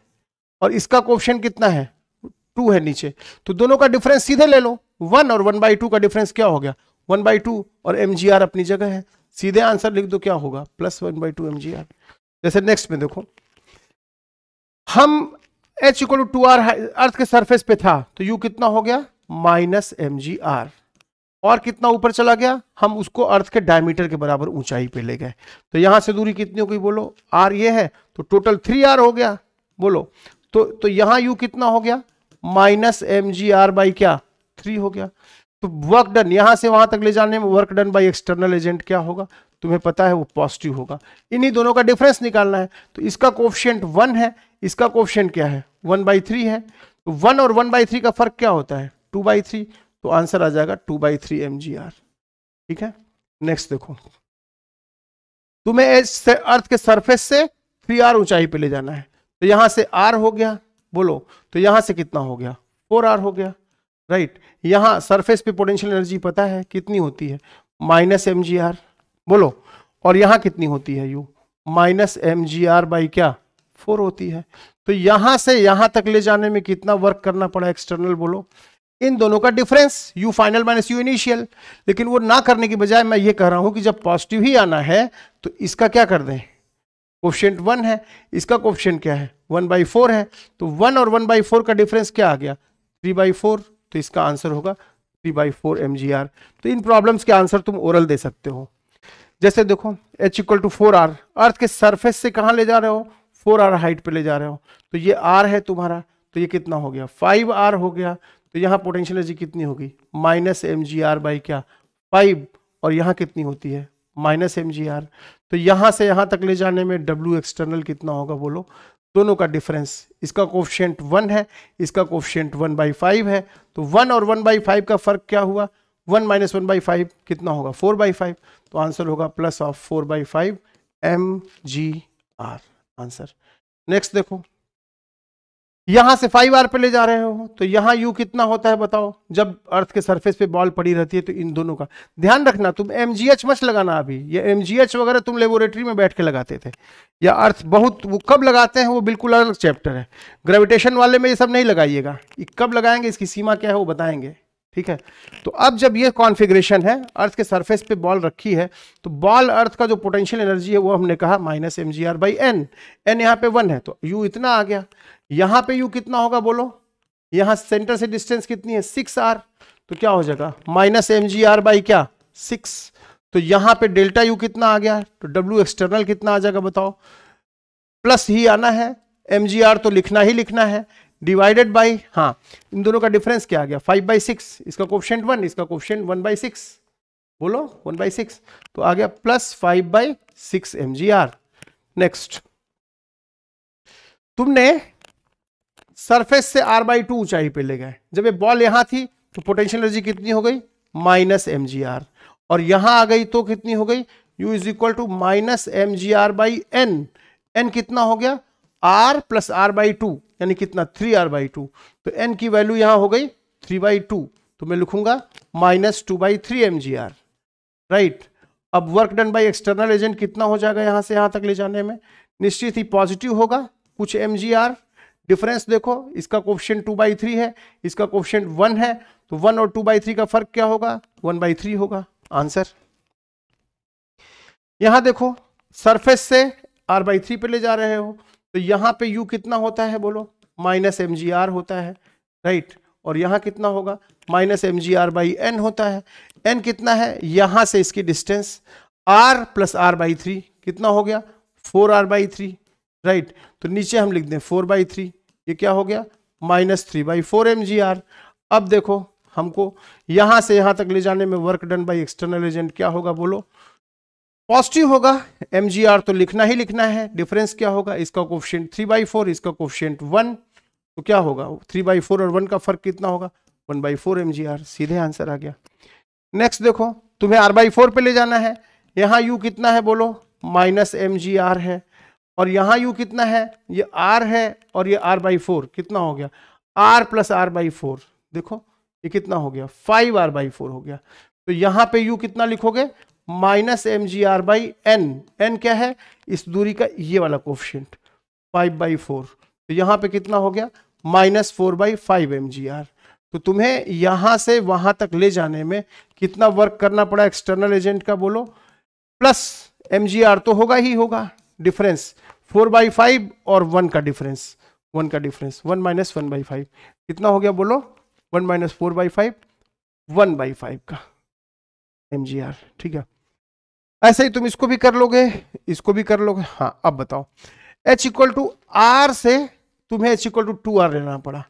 और इसका कोफिशेंट कितना है टू है नीचे तो दोनों का डिफरेंस सीधे ले लो वन और वन बाई टू का डिफरेंस क्या हो गया वन बाई टू और एम अपनी जगह है सीधे आंसर लिख दो क्या होगा plus one by two M जैसे नेक्स्ट में देखो हम H equal to R earth के सरफेस पे था तो यू कितना हो गया माइनस एम जी आर और कितना ऊपर चला गया हम उसको अर्थ के डायमीटर के बराबर ऊंचाई पे ले गए तो यहां से दूरी कितनी हो गई बोलो आर ये है तो टोटल थ्री आर हो गया बोलो तो तो यहां यू कितना हो गया minus M G R by क्या थ्री हो गया तो वर्क डन यहां से वहां तक ले जाने में work done by external agent क्या होगा तुम्हें पता है वो पॉजिटिव होगा इन्हीं दोनों का डिफरेंस निकालना है तो इसका कोफिशियंट वन है इसका कोफिशियंट क्या है वन बाई थ्री है तो वन और वन बाई थ्री का फर्क क्या होता है टू बाई थ्री तो आंसर आ जाएगा two by three M G R ठीक है नेक्स्ट देखो तुम्हें अर्थ के सरफेस से थ्री आर ऊंचाई पर ले जाना है तो यहां से आर हो गया बोलो तो यहां से कितना हो गया फोर आर हो गया राइट यहां यहाँ सरफेस पे पोटेंशियल एनर्जी पता है कितनी होती है माइनस एम जी आर बोलो और यहां कितनी होती है U minus M G R by क्या फोर होती है तो यहां से यहां तक ले जाने में कितना वर्क करना पड़ा एक्सटर्नल बोलो इन दोनों का difference U final minus U initial लेकिन वो ना करने की बजाय मैं ये कह रहा हूं कि जब पॉजिटिव ही आना है तो इसका क्या कर दें क्वेश्चन वन है इसका क्वेश्चन क्या है वन बाई फोर है तो वन और वन बाई फोर का डिफरेंस क्या आ गया थ्री बाई फोर तो इसका आंसर होगा three by four M G R तो इन प्रॉब्लम्स के आंसर तुम ओरल दे सकते हो जैसे देखो H equal to four R earth के सरफेस से कहाँ ले जा रहे हो फोर आर हाइट पे ले जा रहे हो तो ये आर है तुम्हारा तो ये कितना हो गया फाइव आर हो गया तो यहाँ पोटेंशियल एनर्जी कितनी होगी minus M G R by क्या फाइव और यहाँ कितनी होती है माइनस एम जी आर तो यहाँ से यहाँ तक ले जाने में डब्ल्यू एक्सटर्नल कितना होगा बोलो दोनों का डिफरेंस इसका कोफिशेंट वन है इसका कोफिशेंट वन बाई फाइव है तो वन और वन बाई फाइव का फर्क क्या हुआ one minus one by five कितना होगा फोर बाई फाइव तो आंसर होगा plus of four by five M G R answer next देखो यहां से फाइव आर पे ले जा रहे हो तो यहां यू कितना होता है बताओ जब अर्थ के सरफेस पे बॉल पड़ी रहती है तो इन दोनों का ध्यान रखना तुम एम जी एच मच लगाना अभी ये एम जी एच वगैरह तुम लेबोरेटरी में बैठ के लगाते थे या अर्थ बहुत वो कब लगाते हैं वो बिल्कुल अलग चैप्टर है ग्रेविटेशन वाले में ये सब नहीं लगाइएगा कब लगाएंगे इसकी सीमा क्या है वो बताएंगे ठीक है तो अब जब ये कॉन्फ़िगरेशन है अर्थ के सरफेस पे बॉल रखी है तो बॉल अर्थ का जो पोटेंशियल एनर्जी है वो हमने कहा minus M G R by N N यहाँ पे वन है तो यू इतना आ गया यहाँ पे यू कितना होगा बोलो यहाँ सेंटर से डिस्टेंस कितनी है सिक्स आर तो क्या हो जाएगा minus M G R by क्या सिक्स तो यहाँ पे डेल्टा यू कितना आ गया तो डब्ल्यू एक्सटर्नल कितना आ जाएगा बताओ प्लस ही आना है एम जी आर तो लिखना ही लिखना है डिवाइडेड बाई हाँ इन दोनों का डिफरेंस क्या आ गया फाइव बाई सिक्स इसका क्वेश्चन वन इसका क्वेश्चन वन बाई सिक्स बोलो वन बाई सिक्स तो आ गया plus five by six M G R next तुमने सरफेस से आर बाई टू ऊंचाई पे ले गए जब ये बॉल यहां थी तो पोटेंशियल एनर्जी कितनी हो गई माइनस एम जी आर और यहां आ गई तो कितनी हो गई U is equal to minus M G R by N N कितना हो गया R plus R by two यानी कितना थ्री आर बाई टू तो एन की वैल्यू यहां हो गई थ्री बाई टू तो मैं लिखूंगा minus two by three M G R right अब work done by external agent कितना हो जाएगा यहां से यहां तक ले जाने में निश्चित ही पॉजिटिव होगा कुछ एम जी आर डिफरेंस देखो इसका क्वेश्चन टू बाई थ्री है इसका क्वेश्चन वन है तो वन और टू बाई थ्री का फर्क क्या होगा वन बाई थ्री होगा आंसर यहां देखो सरफेस से आर बाई थ्री पे ले जा रहे हो तो यहाँ पे यू कितना होता है बोलो माइनस एम जी आर होता है राइट और यहाँ कितना होगा minus M G R by N होता है एन कितना है यहाँ से इसकी distance R plus R by three कितना हो गया four R by three right तो नीचे हम लिख दें फोर बाई थ्री ये क्या हो गया minus three by four M G R अब देखो हमको यहाँ से यहाँ तक ले जाने में work done by external agent क्या होगा बोलो पॉजिटिव होगा एम तो लिखना ही लिखना है डिफरेंस क्या होगा इसका कोफिशियंट थ्री बाई फोर इसका कोफिशियंट वन तो क्या होगा थ्री बाई फोर और वन का फर्क कितना होगा वन बाई फोर एम सीधे आंसर आ गया नेक्स्ट देखो तुम्हें आर बाई फोर पे ले जाना है यहाँ यू कितना है बोलो माइनस एम है और यहाँ यू कितना है ये आर है और ये आर बाई फोर कितना हो गया R plus R by four देखो ये कितना हो गया फाइव आर बाई फोर हो गया तो यहाँ पे यू कितना लिखोगे minus M G R by N N क्या है इस दूरी का ये वाला कोफिशेंट फाइव बाई फोर तो यहाँ पे कितना हो गया minus four by five M G R तो तुम्हें यहाँ से वहाँ तक ले जाने में कितना वर्क करना पड़ा एक्सटर्नल एजेंट का बोलो प्लस एम जी आर तो होगा ही होगा डिफरेंस फोर बाई फाइव और वन का डिफरेंस वन का difference one minus one by five कितना हो गया बोलो one minus four by five one by five का एम जी आर ठीक है ऐसे ही तुम इसको भी कर लोगे इसको भी कर लोगे हाँ अब बताओ एच इक्वल टू आर से तुम्हें H equal to two R लेना पड़ा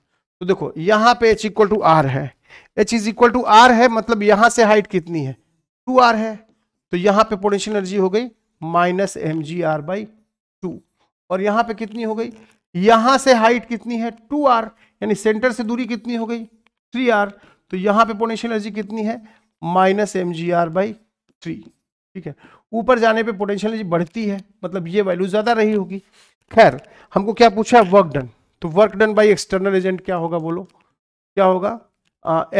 तो देखो यहाँ पे एच इक्वल टू आर है H is equal to R है मतलब यहाँ से हाइट कितनी है टू आर है तो यहाँ पे पोटेंशियल एनर्जी हो गई minus M G R by two और यहाँ पे कितनी हो गई यहाँ से हाइट कितनी है टू आर यानी सेंटर से दूरी कितनी हो गई थ्री आर तो यहाँ पे पोटेंशियल एनर्जी कितनी है minus M G R by three ठीक है ऊपर जाने पे पोटेंशियल एनर्जी बढ़ती है मतलब ये वैल्यू ज़्यादा रही होगी खैर हमको क्या पूछा है वर्क डन तो work done by external agent क्या होगा बोलो क्या होगा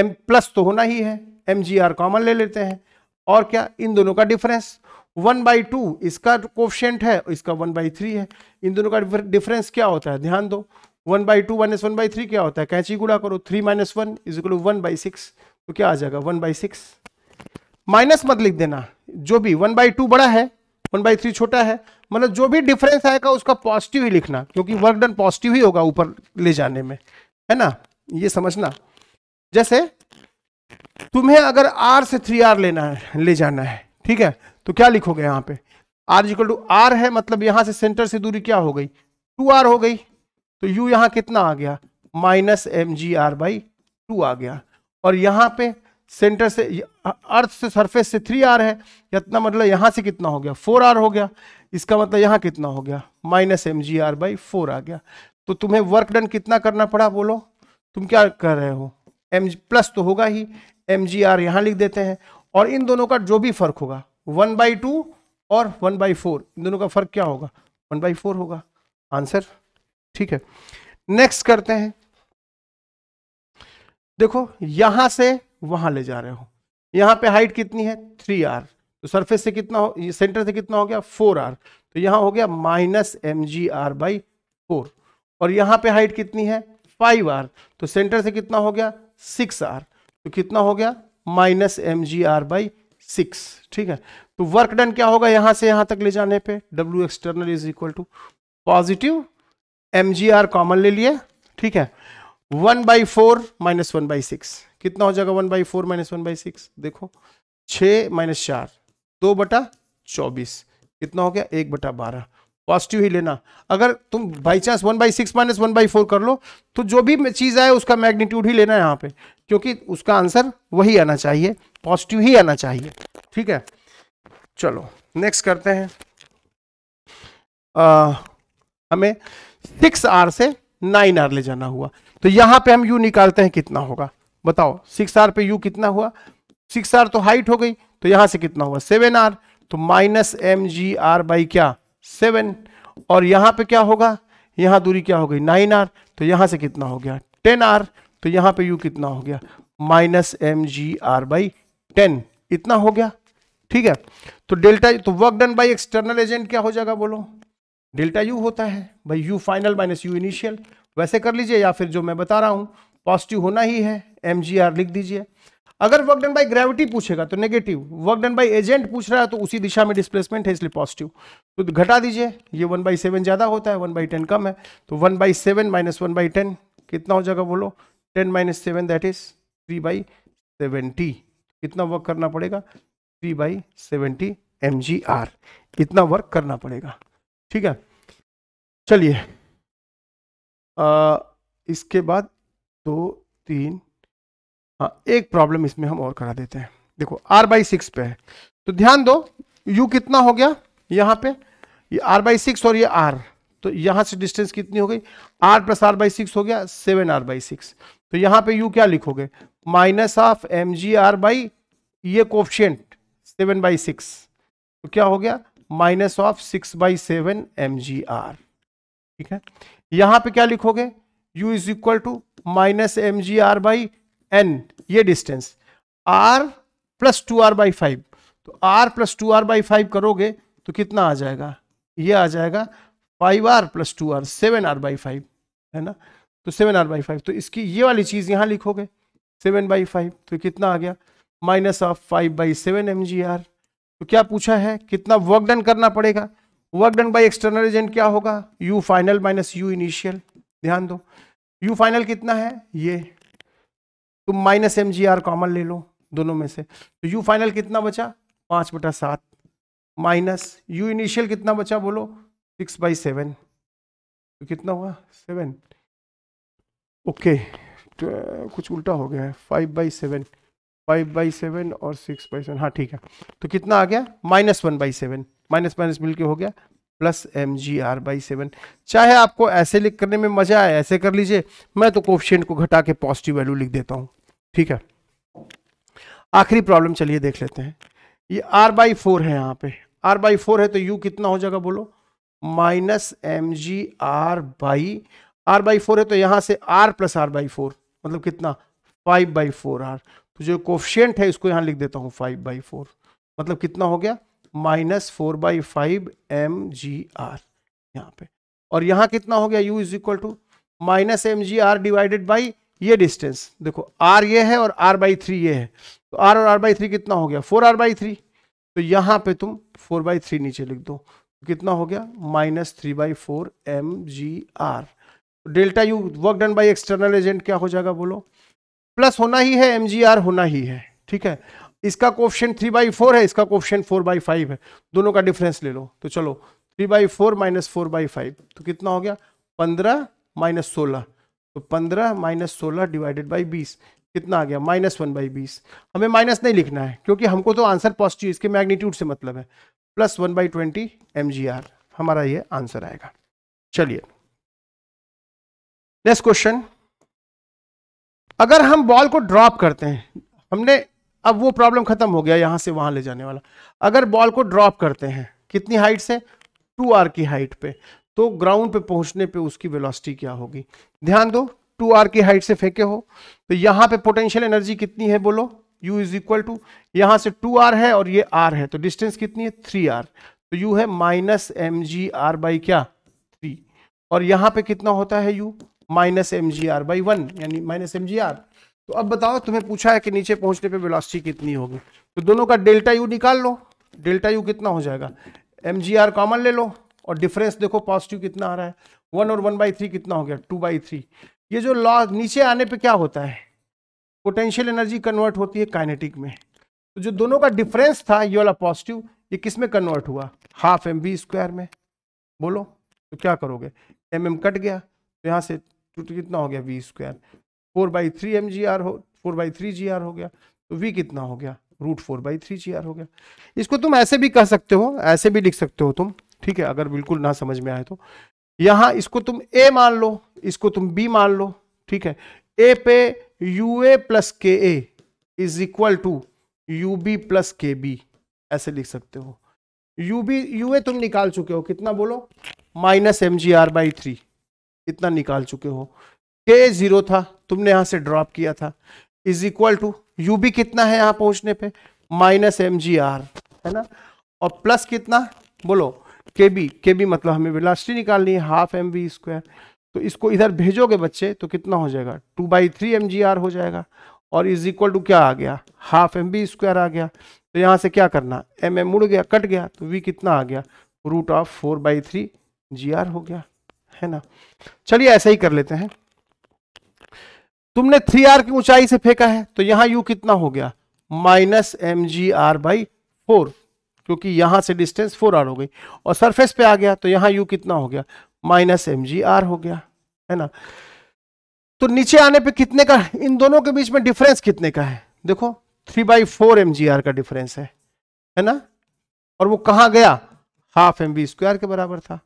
एम प्लस तो होना ही है एम जी आर कॉमन ले लेते हैं और क्या इन दोनों का डिफरेंस वन बाई टू इसका कोफिशेंट है इसका वन बाई थ्री है इन दोनों का डिफरेंस क्या होता है ध्यान दो one by two minus one by three क्या होता है कैंची गुड़ा करो three minus one is equal one by six तो क्या आ जाएगा वन बाई सिक्स माइनस मत लिख देना जो भी वन बाई टू बड़ा है वन बाई थ्री छोटा है मतलब जो भी डिफरेंस आएगा उसका पॉजिटिव ही लिखना क्योंकि वर्क डन पॉजिटिव ही होगा ऊपर ले जाने में है ना ये समझना जैसे तुम्हें अगर आर से थ्री आर लेना है ले जाना है ठीक है तो क्या लिखोगे यहाँ पे आर इक्वल टू आर है मतलब यहाँ से सेंटर से दूरी क्या हो गई टू आर हो गई तो यू यहाँ कितना आ गया minus M G R by two आ गया और यहाँ पे सेंटर से अर्थ से सरफेस से थ्री आर है इतना मतलब यहाँ से कितना हो गया फोर आर हो गया इसका मतलब यहाँ कितना हो गया minus M G R by four आ गया तो तुम्हें वर्क डन कितना करना पड़ा बोलो तुम क्या कर रहे हो एम प्लस तो होगा ही एम जी आर यहाँ लिख देते हैं और इन दोनों का जो भी फर्क होगा वन बाई टू और वन बाई फोर इन दोनों का फर्क क्या होगा वन बाई फोर होगा आंसर ठीक है नेक्स्ट करते हैं देखो यहां से वहां ले जा रहे हो यहाँ पे हाइट कितनी है थ्री आर तो सरफेस से कितना हो ये सेंटर से कितना हो गया फोर आर तो यहाँ हो गया minus M G R by four और यहाँ पे हाइट कितनी है फाइव आर तो सेंटर से कितना हो गया सिक्स आर तो कितना हो गया minus M G R by six ठीक है तो वर्क डन क्या होगा यहाँ से यहाँ तक ले जाने पे W external is equal to positive M G R common ले लिए ठीक है one by four minus one by six कितना हो जाएगा one by four minus one by six देखो छ माइनस चार दो बटा चौबीस कितना हो गया एक बटा बारह पॉजिटिव ही लेना अगर तुम by chance one by six minus one by four कर लो तो जो भी चीज़ आए उसका मैग्नीट्यूड ही लेना है यहाँ पे क्योंकि उसका आंसर वही आना चाहिए पॉजिटिव ही आना चाहिए ठीक है चलो नेक्स्ट करते हैं आ, हमें सिक्स आर से नाइन आर ले जाना हुआ तो यहां पे हम यू निकालते हैं कितना होगा बताओ सिक्स आर पे यू कितना हुआ सिक्स आर तो हाइट हो गई तो यहां से कितना हुआ सेवन आर तो minus M G R by क्या सेवन और यहां पे क्या होगा यहां दूरी क्या हो गई नाइन आर तो यहां से कितना हो गया टेन आर तो यहां पे यू कितना हो गया minus M G R by ten इतना हो गया ठीक है तो डेल्टा तो work done by external agent क्या हो जाएगा बोलो डेल्टा यू होता है भाई U final minus U initial वैसे कर लीजिए या फिर जो मैं बता रहा हूँ पॉजिटिव होना ही है एम लिख दीजिए अगर वर्क डन बाय ग्रेविटी पूछेगा तो negative work done by agent पूछ रहा है तो उसी दिशा में डिस्प्लेसमेंट है इसलिए पॉजिटिव तो घटा दीजिए ये वन बाई सेवन ज़्यादा होता है वन बाई टेन कम है तो one by seven minus one by ten कितना हो जाएगा बोलो ten minus seven that is three by seventy कितना वर्क करना पड़ेगा three by seventy M G R इतना वर्क करना पड़ेगा ठीक है चलिए इसके बाद दो तीन हाँ एक प्रॉब्लम इसमें हम और करा देते हैं देखो आर बाई सिक्स पे है तो ध्यान दो यू कितना हो गया यहाँ पे ये आर बाई सिक्स और ये आर तो यहाँ से डिस्टेंस कितनी हो गई R plus R by six हो गया सेवन आर बाई सिक्स तो यहाँ पे u क्या लिखोगे minus of M G R by ये कोफिशियंट सेवन बाई सिक्स तो क्या हो गया minus of six by seven M G R ठीक है यहाँ पे क्या लिखोगे u is equal to minus M G R by N ये distance R plus two R by five तो R plus two R by five करोगे तो कितना आ जाएगा ये आ जाएगा five R plus two are seven R by five है ना तो सेवन आर बाई फाइव तो इसकी ये वाली चीज़ यहाँ लिखोगे सेवन बाई फाइव तो कितना आ गया minus of five by seven M G R तो क्या पूछा है कितना वर्क डन करना पड़ेगा work done by external agent क्या होगा U final minus U initial ध्यान दो यू फाइनल कितना है ये तुम minus M G R common ले लो दोनों में से तो यू फाइनल कितना बचा पांच बटा सात माइनस यू इनिशियल कितना बचा बोलो सिक्स बाई सेवन तो कितना हुआ सेवन ओके तो कुछ उल्टा हो गया है five by seven five by seven और सिक्स बाई सेवन हाँ ठीक है तो कितना आ गया minus one by seven minus minus मिलके हो गया plus M G R by seven चाहे आपको ऐसे लिख करने में मजा आए ऐसे कर लीजिए मैं तो कोफिशियंट को घटा के पॉजिटिव वैल्यू लिख देता हूँ ठीक है आखिरी प्रॉब्लम चलिए देख लेते हैं ये आर बाई फोर है यहाँ पे आर बाई फोर है तो यू कितना हो जाएगा बोलो minus M G R by R by four है तो यहाँ से R plus R by four मतलब कितना फाइव बाई फोर आर तो जो कोफिशियंट है इसको यहाँ लिख देता हूँ फाइव बाई फोर मतलब कितना हो गया minus four by five M G R यहाँ पे और यहाँ कितना हो गया U is equal to minus M G R divided by ये डिस्टेंस देखो आर ये है और आर बाई थ्री ये है तो आर और आर बाई थ्री कितना हो गया फोर आर बाई थ्री तो यहाँ पे तुम फोर बाई थ्री नीचे लिख दो तो कितना हो गया minus three by four M G R delta U work done by external agent क्या हो जाएगा बोलो प्लस होना ही है एम जी आर होना ही है ठीक है इसका क्वेश्चन थ्री बाई फोर है इसका क्वेश्चन फोर बाई फाइव है दोनों का डिफरेंस ले लो तो चलो three by four minus four by five तो कितना हो गया पंद्रह माइनस सोलह तो पंद्रह माइनस सोलह डिवाइडेड बाई बीस कितना आ गया माइनस वन बाई बीस हमें माइनस नहीं लिखना है क्योंकि हमको तो आंसर पॉजिटिव इसके मैग्नीट्यूड से मतलब है plus one by twenty M G R हमारा ये आंसर आएगा चलिए नेक्स्ट क्वेश्चन अगर हम बॉल को ड्रॉप करते हैं हमने अब वो प्रॉब्लम खत्म हो गया यहां से वहां ले जाने वाला अगर बॉल को ड्रॉप करते हैं कितनी हाइट से टू आर की हाइट पे तो ग्राउंड पे पहुंचने पे उसकी वेलोसिटी क्या होगी ध्यान दो टू आर की हाइट से फेंके हो तो यहां पे पोटेंशियल एनर्जी कितनी है बोलो u इज इक्वल टू यहां से टू आर है और ये r है तो डिस्टेंस कितनी है थ्री आर तो u है minus M G R by क्या थ्री और यहां पे कितना होता है u minus M G R by one यानी माइनस एम जी आर तो अब बताओ तुम्हें पूछा है कि नीचे पहुंचने पे वेलोसिटी कितनी होगी तो दोनों का डेल्टा यू निकाल लो डेल्टा यू कितना हो जाएगा एम जी आर कॉमन ले लो और डिफरेंस देखो पॉजिटिव कितना आ रहा है वन और वन बाई थ्री कितना हो गया टू बाई थ्री ये जो लॉ नीचे आने पे क्या होता है पोटेंशियल एनर्जी कन्वर्ट होती है काइनेटिक में तो जो दोनों का डिफरेंस था ये वाला पॉजिटिव ये किस में कन्वर्ट हुआ हाफ एम बी स्क्वायर में बोलो तो क्या करोगे एम एम कट गया तो यहाँ से कितना हो गया V square four by three M G R हो four by three G R हो गया तो वी कितना हो गया root four by three G R हो गया इसको तुम ऐसे भी कह सकते हो ऐसे भी लिख सकते हो तुम ठीक है अगर बिल्कुल ना समझ में आए तो यहां इसको तुम ए मान लो इसको तुम बी मान लो ठीक है ए पे you A plus K A is equal to U B plus K B ऐसे लिख सकते हो यू बी यू ए तुम निकाल चुके हो कितना बोलो minus M G R by three इतना निकाल चुके हो के जीरो था तुमने यहां से ड्रॉप किया था is equal to U B कितना है यहां पहुंचने पे माइनस एम जी आर है ना और प्लस कितना बोलो के बी के बी मतलब हमें वेलासिटी निकालनी है हाफ एम वी स्क्वायर तो इसको इधर भेजोगे बच्चे तो कितना हो जाएगा two by three M G R हो जाएगा और इज इक्वल टू क्या आ गया हाफ एम बी स्क्वायर आ गया तो यहाँ से क्या करना एम एम मुड़ गया कट गया तो वी कितना आ गया root of four by three G R हो गया है ना चलिए ऐसा ही कर लेते हैं तुमने थ्री आर की ऊंचाई से फेंका है तो यहाँ यू कितना हो गया minus M G R by four क्योंकि यहां से डिस्टेंस फोर आर हो गई और सरफेस पे आ गया तो यहां यू कितना हो गया माइनस एम जी आर हो गया है ना तो नीचे आने पे कितने का इन दोनों के बीच में डिफरेंस कितने का है देखो three by four M G R का डिफरेंस है है ना और वो कहा गया हाफ एम वी स्क्वायर के बराबर था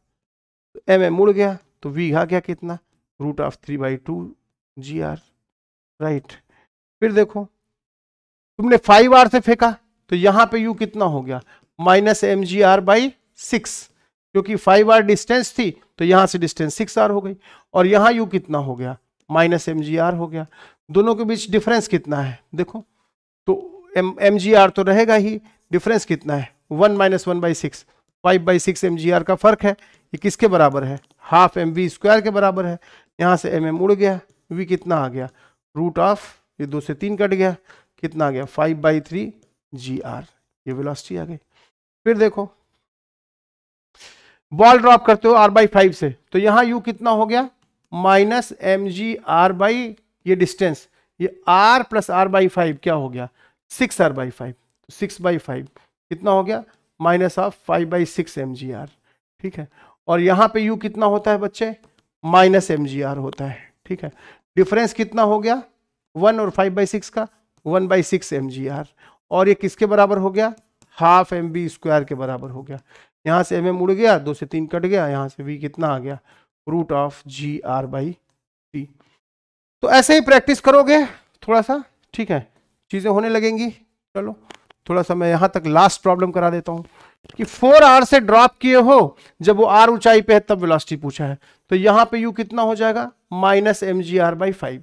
एम एम मुड़ गया तो वी आ गया कितना root of three by two G R right फिर देखो तुमने फाइव आर से फेंका तो यहां पे यू कितना हो गया minus M G R by six क्योंकि फाइव आर डिस्टेंस थी तो यहाँ से डिस्टेंस सिक्स आर हो गई और यहाँ यू कितना हो गया माइनस एम जी आर हो गया दोनों के बीच डिफरेंस कितना है देखो तो एम एम जी आर तो रहेगा ही डिफरेंस कितना है one minus one by six five by six M G R का फ़र्क है ये किसके बराबर है हाफ एम वी स्क्वायर के बराबर है यहाँ से एम एम उड़ गया वी कितना आ गया रूट ऑफ ये दो से तीन कट गया कितना आ गया five by three G R ये वेलोसिटी आ गई फिर देखो बॉल ड्रॉप करते हो आर बाई फाइव से तो यहां यू कितना हो गया minus M G R by ये डिस्टेंस ये R plus R by five क्या हो गया six R by five six by five कितना हो गया minus of five by six M G R ठीक है और यहां पे यू कितना होता है बच्चे माइनस एम जी आर होता है ठीक है डिफरेंस कितना हो गया वन और फाइव बाई सिक्स का one by six M G R और ये किसके बराबर हो गया हाफ एम बी स्क्वायर के बराबर हो गया यहाँ से एम एम उड़ गया दो से तीन कट गया यहाँ से वी कितना आ गया root of G R by T तो ऐसे ही प्रैक्टिस करोगे थोड़ा सा ठीक है चीज़ें होने लगेंगी चलो थोड़ा सा मैं यहाँ तक लास्ट प्रॉब्लम करा देता हूँ कि फोर आर से ड्रॉप किए हो जब वो आर ऊंचाई पे है तब वेलोसिटी पूछा है तो यहाँ पे यू कितना हो जाएगा minus M G R by five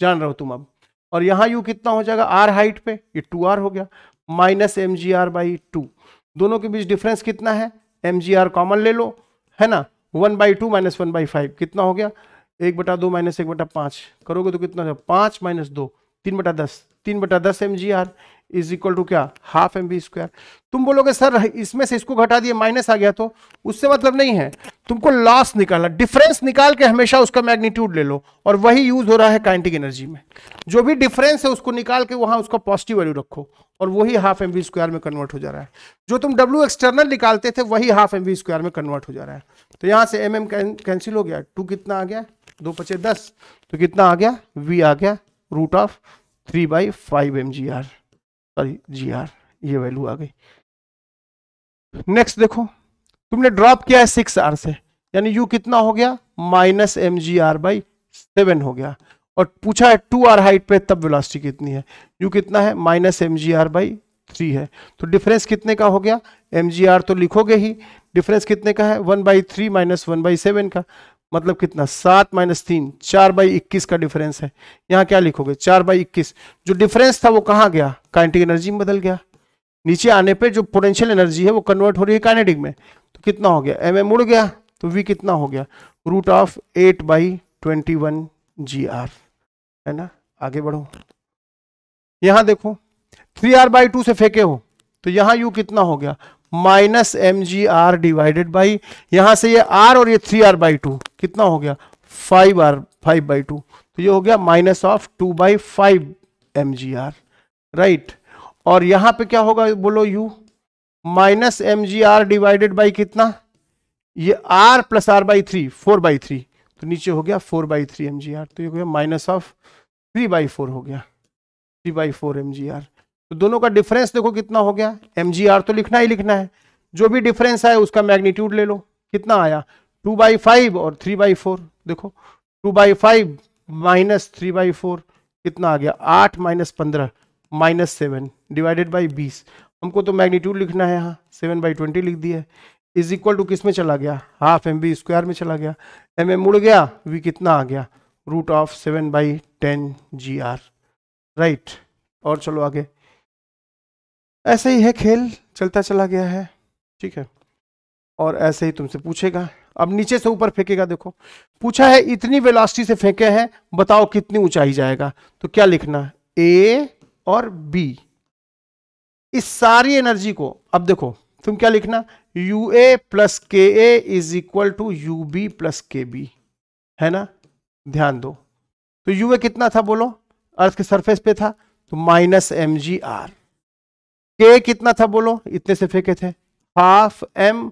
जान रहे हो तुम अब और यहाँ यू कितना हो जाएगा आर हाइट पे ये टू आर हो गया minus M G R by two दोनों के बीच डिफरेंस कितना है एम जी आर कॉमन ले लो है ना one by two minus one by five कितना हो गया एक बटा दो माइनस एक बटा पाँच करोगे तो कितना पाँच माइनस दो तीन बटा दस तीन बटा दस M G R is equal to क्या हाफ एम बी स्क्वायर तुम बोलोगे सर इसमें से इसको घटा दिए माइनस आ गया तो उससे मतलब नहीं है तुमको लॉस निकालना डिफरेंस निकाल के हमेशा उसका मैग्नीट्यूड ले लो और वही यूज हो रहा है काइंटिक एनर्जी में जो भी डिफरेंस है उसको निकाल के वहां उसका पॉजिटिव वैल्यू रखो और वही हाफ एम बी स्क्वायर में कन्वर्ट हो जा रहा है जो तुम डब्ल्यू एक्सटर्नल निकालते थे वही हाफ एम बी स्क्वायर में कन्वर्ट हो जा रहा है तो यहाँ से एम एम कैंसिल हो गया टू कितना आ गया दो पचे दस तो कितना आ गया वी आ गया root of three by five M G R sorry G R ये वैल्यू आ गई नेक्स्ट देखो तुमने ड्रॉप किया है सिक्स आर से यानी यू कितना हो गया minus M G R by seven हो गया और पूछा है टू आर हाइट पे तब वेलोसिटी कितनी है यू कितना है minus M G R by three है तो डिफरेंस कितने का हो गया एम जी आर तो लिखोगे ही डिफरेंस कितने का है one by three minus one by seven का मतलब कितना सात माइनस तीन चार बाई इक्कीस का डिफरेंस है यहाँ क्या लिखोगे चार बाई इक्कीस जो डिफरेंस था वो कहाँ गया काइनेटिक एनर्जी में बदल गया नीचे आने पे जो पोटेंशियल एनर्जी है वो कन्वर्ट हो रही है काइनेटिक में तो कितना हो गया एम एम उड़ गया तो वी कितना हो गया root of eight by twenty one G R है ना आगे बढ़ो यहां देखो थ्री आर बाई टू से फेंके हो तो यहां यू कितना हो गया minus M G R divided by यहां से ये आर और ये थ्री आर बाई टू कितना हो गया five R five by two तो ये हो गया minus of two by five M G R right और यहां पे क्या होगा बोलो U minus M G R divided by कितना ये R plus R by three four by three तो नीचे हो गया four by three M G R तो ये हो गया minus of three by four हो गया three by four M G R तो दोनों का डिफरेंस देखो कितना हो गया एम तो लिखना ही लिखना है जो भी डिफरेंस आए उसका मैग्नीट्यूड ले लो कितना आया टू बाई फाइव और थ्री बाई फोर देखो two by five minus three by four कितना आ गया आठ माइनस पंद्रह माइनस सेवन डिवाइडेड बाई बीस हमको तो मैग्नीट्यूड लिखना है यहाँ सेवन बाई ट्वेंटी लिख दिया है इज इक्वल टू किस में चला गया हाफ एम बी स्क्वायर में चला गया एम एम मुड़ गया वी कितना आ गया root of seven by ten G R right और चलो आगे ऐसे ही है खेल चलता चला गया है ठीक है और ऐसे ही तुमसे पूछेगा अब नीचे से ऊपर फेंकेगा देखो पूछा है इतनी वेलोसिटी से फेंके हैं बताओ कितनी ऊंचाई जाएगा तो क्या लिखना ए और बी इस सारी एनर्जी को अब देखो तुम क्या लिखना you A plus K A is equal to U B plus K B है ना ध्यान दो तो यू ए कितना था बोलो अर्थ के सरफेस पे था तो माइनस एम जी आर के कितना था बोलो इतने से फेंके थे half M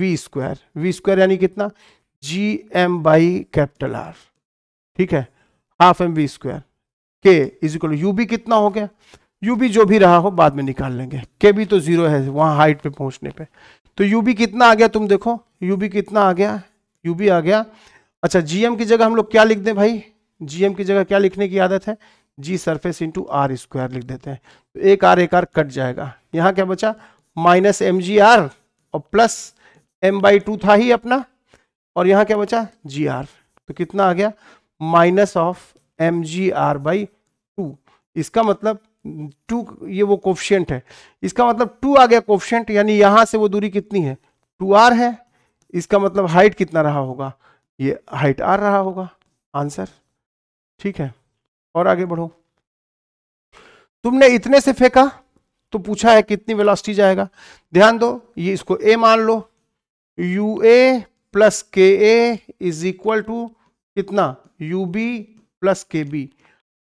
V square V square यानी कितना G M by capital R ठीक है half M V square K is equal U B कितना हो गया यू बी जो भी रहा हो बाद में निकाल लेंगे के बी तो जीरो है वहां हाइट पे पहुंचने पे तो यू बी कितना आ गया तुम देखो यू बी कितना आ गया यू बी आ गया अच्छा जीएम की जगह हम लोग क्या लिख दें भाई जीएम की जगह क्या लिखने की आदत है G surface into R square लिख देते हैं तो एक आर एक आर कट जाएगा यहाँ क्या बचा माइनस एम जी आर और प्लस एम बाई टू था ही अपना और यहाँ क्या बचा जी आर तो कितना आ गया minus of M G R by two इसका मतलब टू ये वो कोफिशियंट है इसका मतलब टू आ गया कोफिशियंट यानी यहाँ से वो दूरी कितनी है टू आर है इसका मतलब हाइट कितना रहा होगा ये हाइट आर रहा होगा आंसर ठीक है और आगे बढ़ो तुमने इतने से फेंका तो पूछा है कितनी वेलोसिटी जाएगा ध्यान दो ये इसको ए मान लो you A plus K A is equal to कितना U B plus K B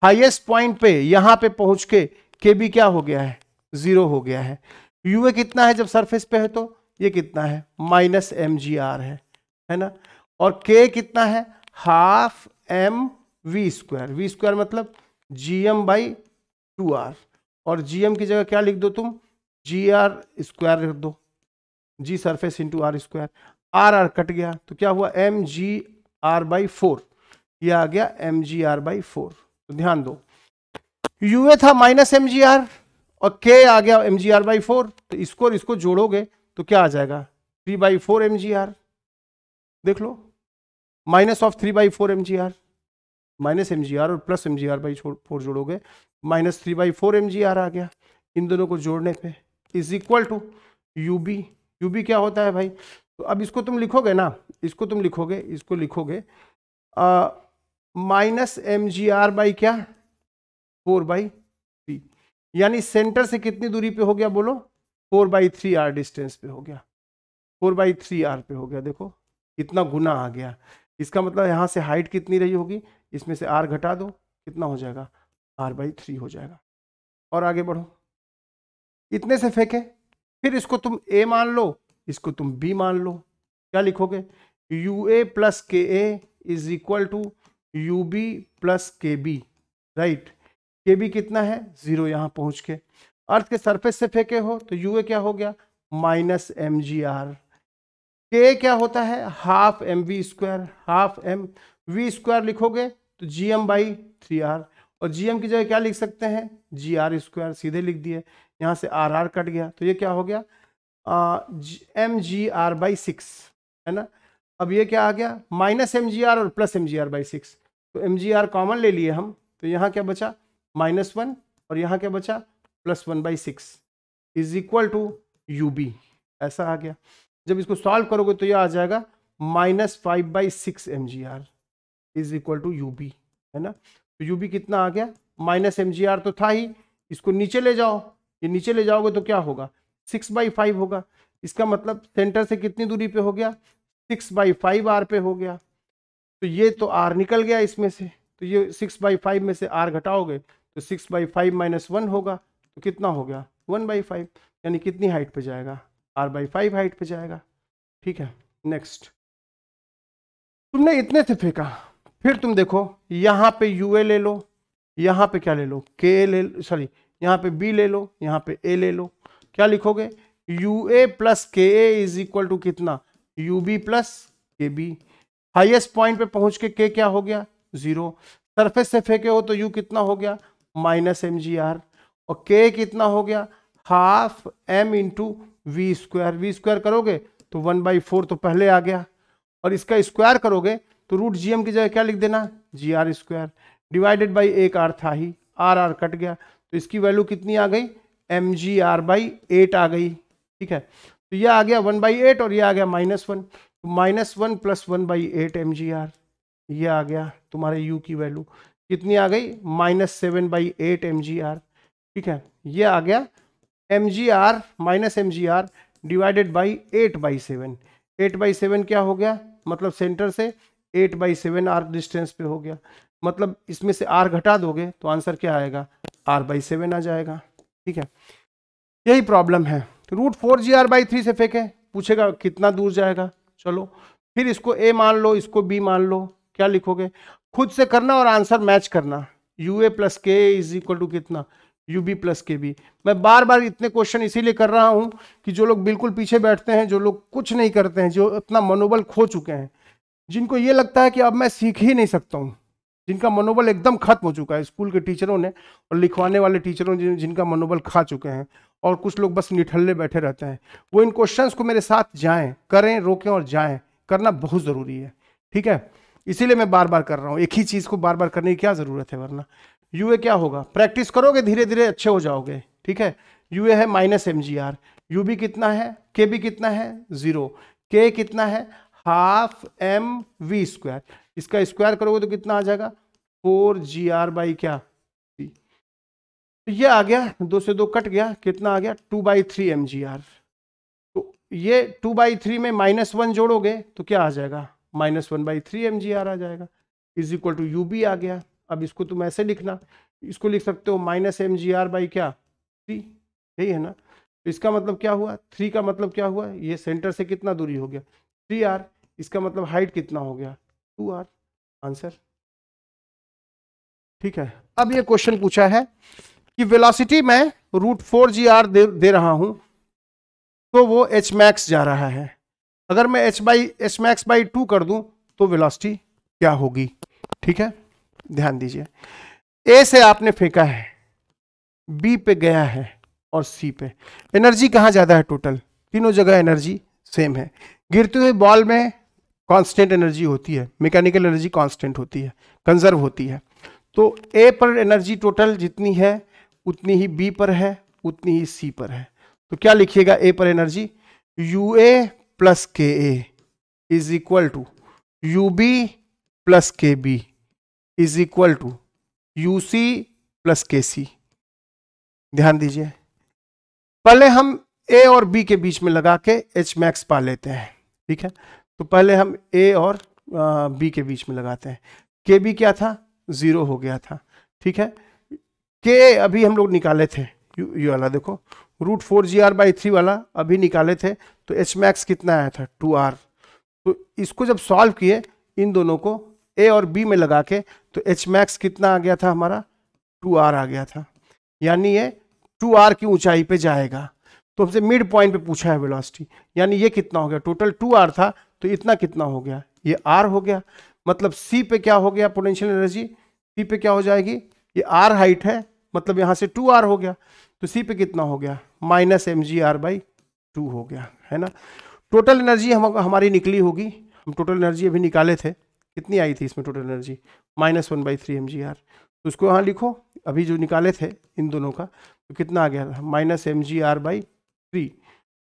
highest point पे यहां पे पहुंच के के बी क्या हो गया है जीरो हो गया है यू ए कितना है जब सरफेस पे है तो ये कितना है माइनस एम जी आर है है ना और के कितना है half M V square V square मतलब G M by two R और जी एम की जगह क्या लिख दो तुम जी आर स्क्वायर लिख दो G surface into R square R R cut गया तो क्या हुआ M G R by four यह आ गया M G R by four तो ध्यान दो यू ए था माइनस एम जी आर और के आ गया M G R by four तो इसको और इसको जोड़ोगे तो क्या आ जाएगा three by four M G R देख लो minus of three by four M G R minus M G R और plus M G R by four जोड़ोगे minus three by four M G R आ गया इन दोनों को जोड़ने पे is equal to U B U B क्या होता है भाई तो अब इसको तुम लिखोगे ना इसको तुम लिखोगे इसको लिखोगे minus M G R by क्या फोर बाई थ्री यानी सेंटर से कितनी दूरी पे हो गया बोलो four by three R distance पे हो गया फोर बाई थ्री आर पे हो गया देखो कितना गुना आ गया इसका मतलब यहाँ से हाइट कितनी रही होगी इसमें से आर घटा दो कितना हो जाएगा आर बाई थ्री हो जाएगा और आगे बढ़ो इतने से फेंके फिर इसको तुम ए मान लो इसको तुम बी मान लो क्या लिखोगे you A plus K A is equal to U B plus K B right K B कितना है जीरो यहां पहुंच के अर्थ के सरफेस से फेंके हो तो यू ए क्या हो गया माइनस एम जी आर के क्या होता है half M V square half M V square लिखोगे तो G M by three R और जी एम की जगह क्या लिख सकते हैं जी आर स्क्वायर सीधे लिख दिए यहाँ से आर आर कट गया तो ये क्या हो गया M G R by six है ना अब ये क्या आ गया माइनस एम जी आर और plus M G R by six तो एम जी आर कॉमन ले लिए हम तो यहाँ क्या बचा माइनस वन और यहाँ क्या बचा plus one by six is equal to U B ऐसा आ गया जब इसको सॉल्व करोगे तो ये आ जाएगा minus five by six M G R is equal to U B है ना तो यू बी कितना आ गया माइनस एम जी आर तो था ही इसको नीचे ले जाओ ये नीचे ले जाओगे तो क्या होगा सिक्स बाई फाइव होगा इसका मतलब सेंटर से कितनी दूरी पे हो गया सिक्स बाई फाइव आर पे हो गया तो ये तो आर निकल गया इसमें से तो ये सिक्स बाई फाइव में से आर घटाओगे तो six by five minus one होगा तो कितना हो गया वन बाई फाइव यानी कितनी हाइट पे जाएगा आर बाई फाइव हाइट पे जाएगा ठीक है नेक्स्ट तुमने इतने से फेंका फिर तुम देखो यहाँ पे यू ए ले लो यहाँ पे क्या ले लो के ले सॉरी यहाँ पे बी ले लो यहाँ पे ए ले लो क्या लिखोगे you A plus K A is equal to कितना U B plus K B highest point पे पहुंच के के क्या हो गया जीरो सरफेस से फेंके हो तो यू कितना हो गया माइनस एम जी आर और के कितना हो गया half M into V square V square करोगे तो वन बाई फोर तो पहले आ गया और इसका स्क्वायर करोगे तो रूट जी की जगह क्या लिख देना G R square divided by एक आर था ही आर आर कट गया तो इसकी वैल्यू कितनी आ गई M G R by eight आ गई ठीक है तो ये आ गया वन बाई एट और ये आ गया minus one minus one plus one by eight M G R ये आ गया तुम्हारे यू की वैल्यू कितनी आ गई minus seven by eight M G R ठीक है ये आ गया M G R minus M G R divided by eight by seven eight by seven क्या हो गया मतलब सेंटर से eight by seven R distance पे हो गया मतलब इसमें से आर घटा दोगे तो आंसर क्या आएगा आर बाई सेवन आ जाएगा ठीक है यही प्रॉब्लम है root four G R by three से फेंकें पूछेगा कितना दूर जाएगा चलो फिर इसको ए मान लो इसको बी मान लो क्या लिखोगे खुद से करना और आंसर मैच करना U A plus K is equal to कितना U B plus K B मैं बार बार इतने क्वेश्चन इसीलिए कर रहा हूँ कि जो लोग बिल्कुल पीछे बैठते हैं जो लोग कुछ नहीं करते हैं जो अपना मनोबल खो चुके हैं जिनको ये लगता है कि अब मैं सीख ही नहीं सकता हूँ जिनका मनोबल एकदम खत्म हो चुका है स्कूल के टीचरों ने और लिखवाने वाले टीचरों ने जिनका मनोबल खा चुके हैं और कुछ लोग बस निठल्ले बैठे रहते हैं वो इन क्वेश्चंस को मेरे साथ जाएं करें रोकें और जाएं करना बहुत ज़रूरी है ठीक है इसीलिए मैं बार बार कर रहा हूँ एक ही चीज़ को बार बार करने की क्या ज़रूरत है वरना यू क्या होगा प्रैक्टिस करोगे धीरे धीरे अच्छे हो जाओगे ठीक है यू है minus M G R U कितना है के कितना है ज़ीरो के कितना है हाफ एम वी स्क्वायर इसका स्क्वायर करोगे तो कितना आ जाएगा फोर जी आर बाई क्या तो ये आ गया दो से दो कट गया कितना आ गया two by three M G R तो ये टू बाई थ्री में माइनस वन जोड़ोगे तो क्या आ जाएगा minus one by three M G R आ जाएगा is equal to U B आ गया अब इसको तुम ऐसे लिखना इसको लिख सकते हो minus M G R by क्या थ्री यही है ना तो इसका मतलब क्या हुआ थ्री का मतलब क्या हुआ ये सेंटर से कितना दूरी हो गया थ्री आर इसका मतलब हाइट कितना हो गया टू आर आंसर ठीक है अब ये क्वेश्चन पूछा है कि वेलोसिटी में रूट फोर जी आर दे, दे रहा हूं तो वो एच मैक्स जा रहा है अगर मैं H by H max by two कर दूं तो वेलोसिटी क्या होगी ठीक है ध्यान दीजिए ए से आपने फेंका है बी पे गया है और सी पे एनर्जी कहाँ ज़्यादा है टोटल तीनों जगह एनर्जी सेम है गिरते हुए बॉल में कांस्टेंट एनर्जी होती है मैकेनिकल एनर्जी कांस्टेंट होती है कंजर्व होती है तो ए पर एनर्जी टोटल जितनी है उतनी ही बी पर है उतनी ही सी पर है तो क्या लिखिएगा ए पर energy you A plus K A is equal to U B plus K B is equal to U C plus K C ध्यान दीजिए पहले हम ए और बी के बीच में लगा के एच मैक्स पा लेते हैं ठीक है तो पहले हम ए और बी के बीच में लगाते हैं के बी क्या था ज़ीरो हो गया था ठीक है के अभी हम लोग निकाले थे ये वाला देखो root four G R by three वाला अभी निकाले थे तो एच मैक्स कितना आया था टू आर तो इसको जब सॉल्व किए इन दोनों को ए और बी में लगा के तो एच मैक्स कितना आ गया था हमारा टू आर आ गया था यानी ये टू आर की ऊंचाई पे जाएगा तो हमसे मिड पॉइंट पे पूछा है वेलोसिटी यानी ये कितना हो गया टोटल टू आर था तो इतना कितना हो गया ये आर हो गया मतलब सी पे क्या हो गया पोटेंशियल एनर्जी सी पे क्या हो जाएगी ये आर हाइट है मतलब यहाँ से टू आर हो गया तो सी पे कितना हो गया minus M G R by two हो गया है ना टोटल एनर्जी हम हमारी निकली होगी हम टोटल एनर्जी अभी निकाले थे कितनी आई थी इसमें total energy minus one by three M G R तो उसको यहाँ लिखो अभी जो निकाले थे इन दोनों का तो कितना आ गया था minus M G R by three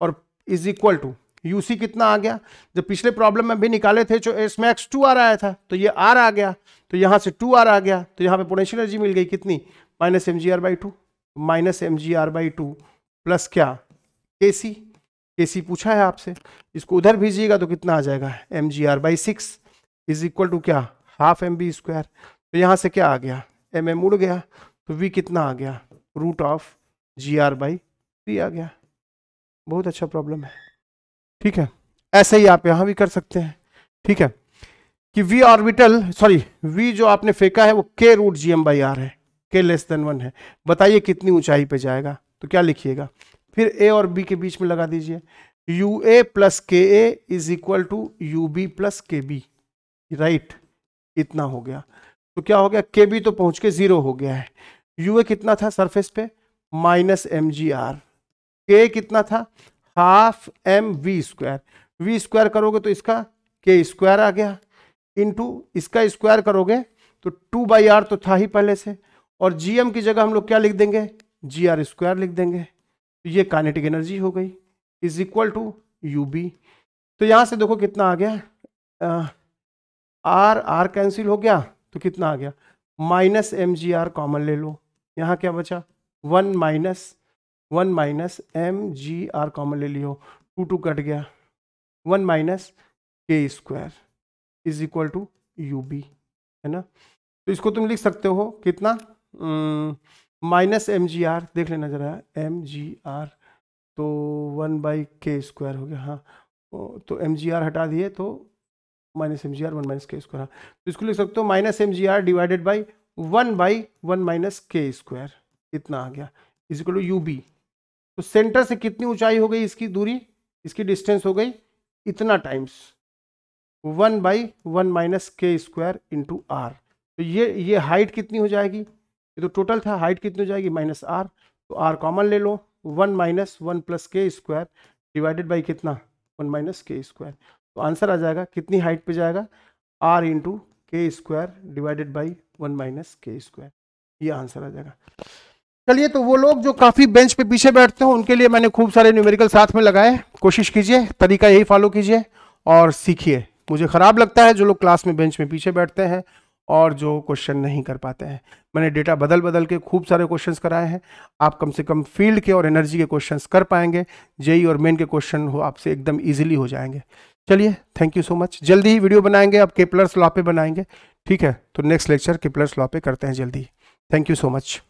और इज इक्वल टू यूसी कितना आ गया जब पिछले प्रॉब्लम में भी निकाले थे जो एस मैक्स टू आर आया था तो ये आर आ गया तो यहाँ से टू आर आ गया तो यहाँ पे पोटेंशियल एनर्जी मिल गई कितनी minus M G R by two minus M G R by two plus क्या के सी के सी पूछा है आपसे इसको उधर भेजिएगा तो कितना आ जाएगा M G R by six is equal to क्या हाफ एम बी स्क्वायर तो यहाँ से क्या आ गया एम एम उड़ गया तो वी कितना आ गया root of G R by three आ गया बहुत अच्छा प्रॉब्लम है ठीक है ऐसे ही आप यहां भी कर सकते हैं ठीक है कि वी ऑर्बिटल सॉरी वी जो आपने फेंका है वो के root G M by R है के लेस देन वन है बताइए कितनी ऊंचाई पे जाएगा तो क्या लिखिएगा फिर ए और बी के बीच में लगा दीजिए you A plus K A is equal to U B plus K B right इतना हो गया तो क्या हो गया के बी तो पहुंच के जीरो हो गया है यू ए कितना था सरफेस पे माइनस एम जी आर के कितना था half M V square V square करोगे तो इसका के स्क्वायर आ गया इनटू इसका स्क्वायर करोगे तो टू बाई आर तो था ही पहले से और जी एम की जगह हम लोग क्या लिख देंगे जी आर स्क्वायर लिख देंगे तो ये कानेटिक एनर्जी हो गई is equal to U B तो यहाँ से देखो कितना आ गया आर आर कैंसिल हो गया तो कितना आ गया minus M G R common ले लो यहाँ क्या बचा one minus one minus M G R common ले लियो टू टू कट गया one minus K square is equal to U B है ना तो इसको तुम लिख सकते हो कितना माइनस एम जी आर देख लेना ज़रा एम जी आर तो वन बाई के स्क्वायर हो गया हाँ तो एम जी आर हटा दिए तो minus M G R one minus K square हाँ तो इसको लिख सकते हो minus M G R divided by one by one minus K square इतना आ गया is equal to U B तो सेंटर से कितनी ऊंचाई हो गई इसकी दूरी इसकी डिस्टेंस हो गई इतना times one by one minus K square into R तो ये ये हाइट कितनी हो जाएगी ये तो टोटल था हाइट कितनी हो जाएगी माइनस आर तो आर कॉमन ले लो one minus one plus K square divided by कितना वन माइनस के स्क्वायर तो आंसर आ जाएगा कितनी हाइट पे जाएगा R into K square divided by one minus K square ये आंसर आ जाएगा चलिए तो वो लोग जो काफ़ी बेंच पे पीछे बैठते हो उनके लिए मैंने खूब सारे न्यूमेरिकल साथ में लगाए कोशिश कीजिए तरीका यही फॉलो कीजिए और सीखिए मुझे ख़राब लगता है जो लोग क्लास में बेंच में पीछे बैठते हैं और जो क्वेश्चन नहीं कर पाते हैं मैंने डेटा बदल बदल के खूब सारे क्वेश्चन कराए हैं आप कम से कम फील्ड के और एनर्जी के क्वेश्चन कर पाएंगे जेई और मेन के क्वेश्चन हो आपसे एकदम ईजिली हो जाएंगे चलिए थैंक यू सो मच जल्दी ही वीडियो बनाएंगे आप केपलर्स लॉ पे बनाएंगे ठीक है तो नेक्स्ट लेक्चर केपलर्स लॉ पे करते हैं जल्दी थैंक यू सो मच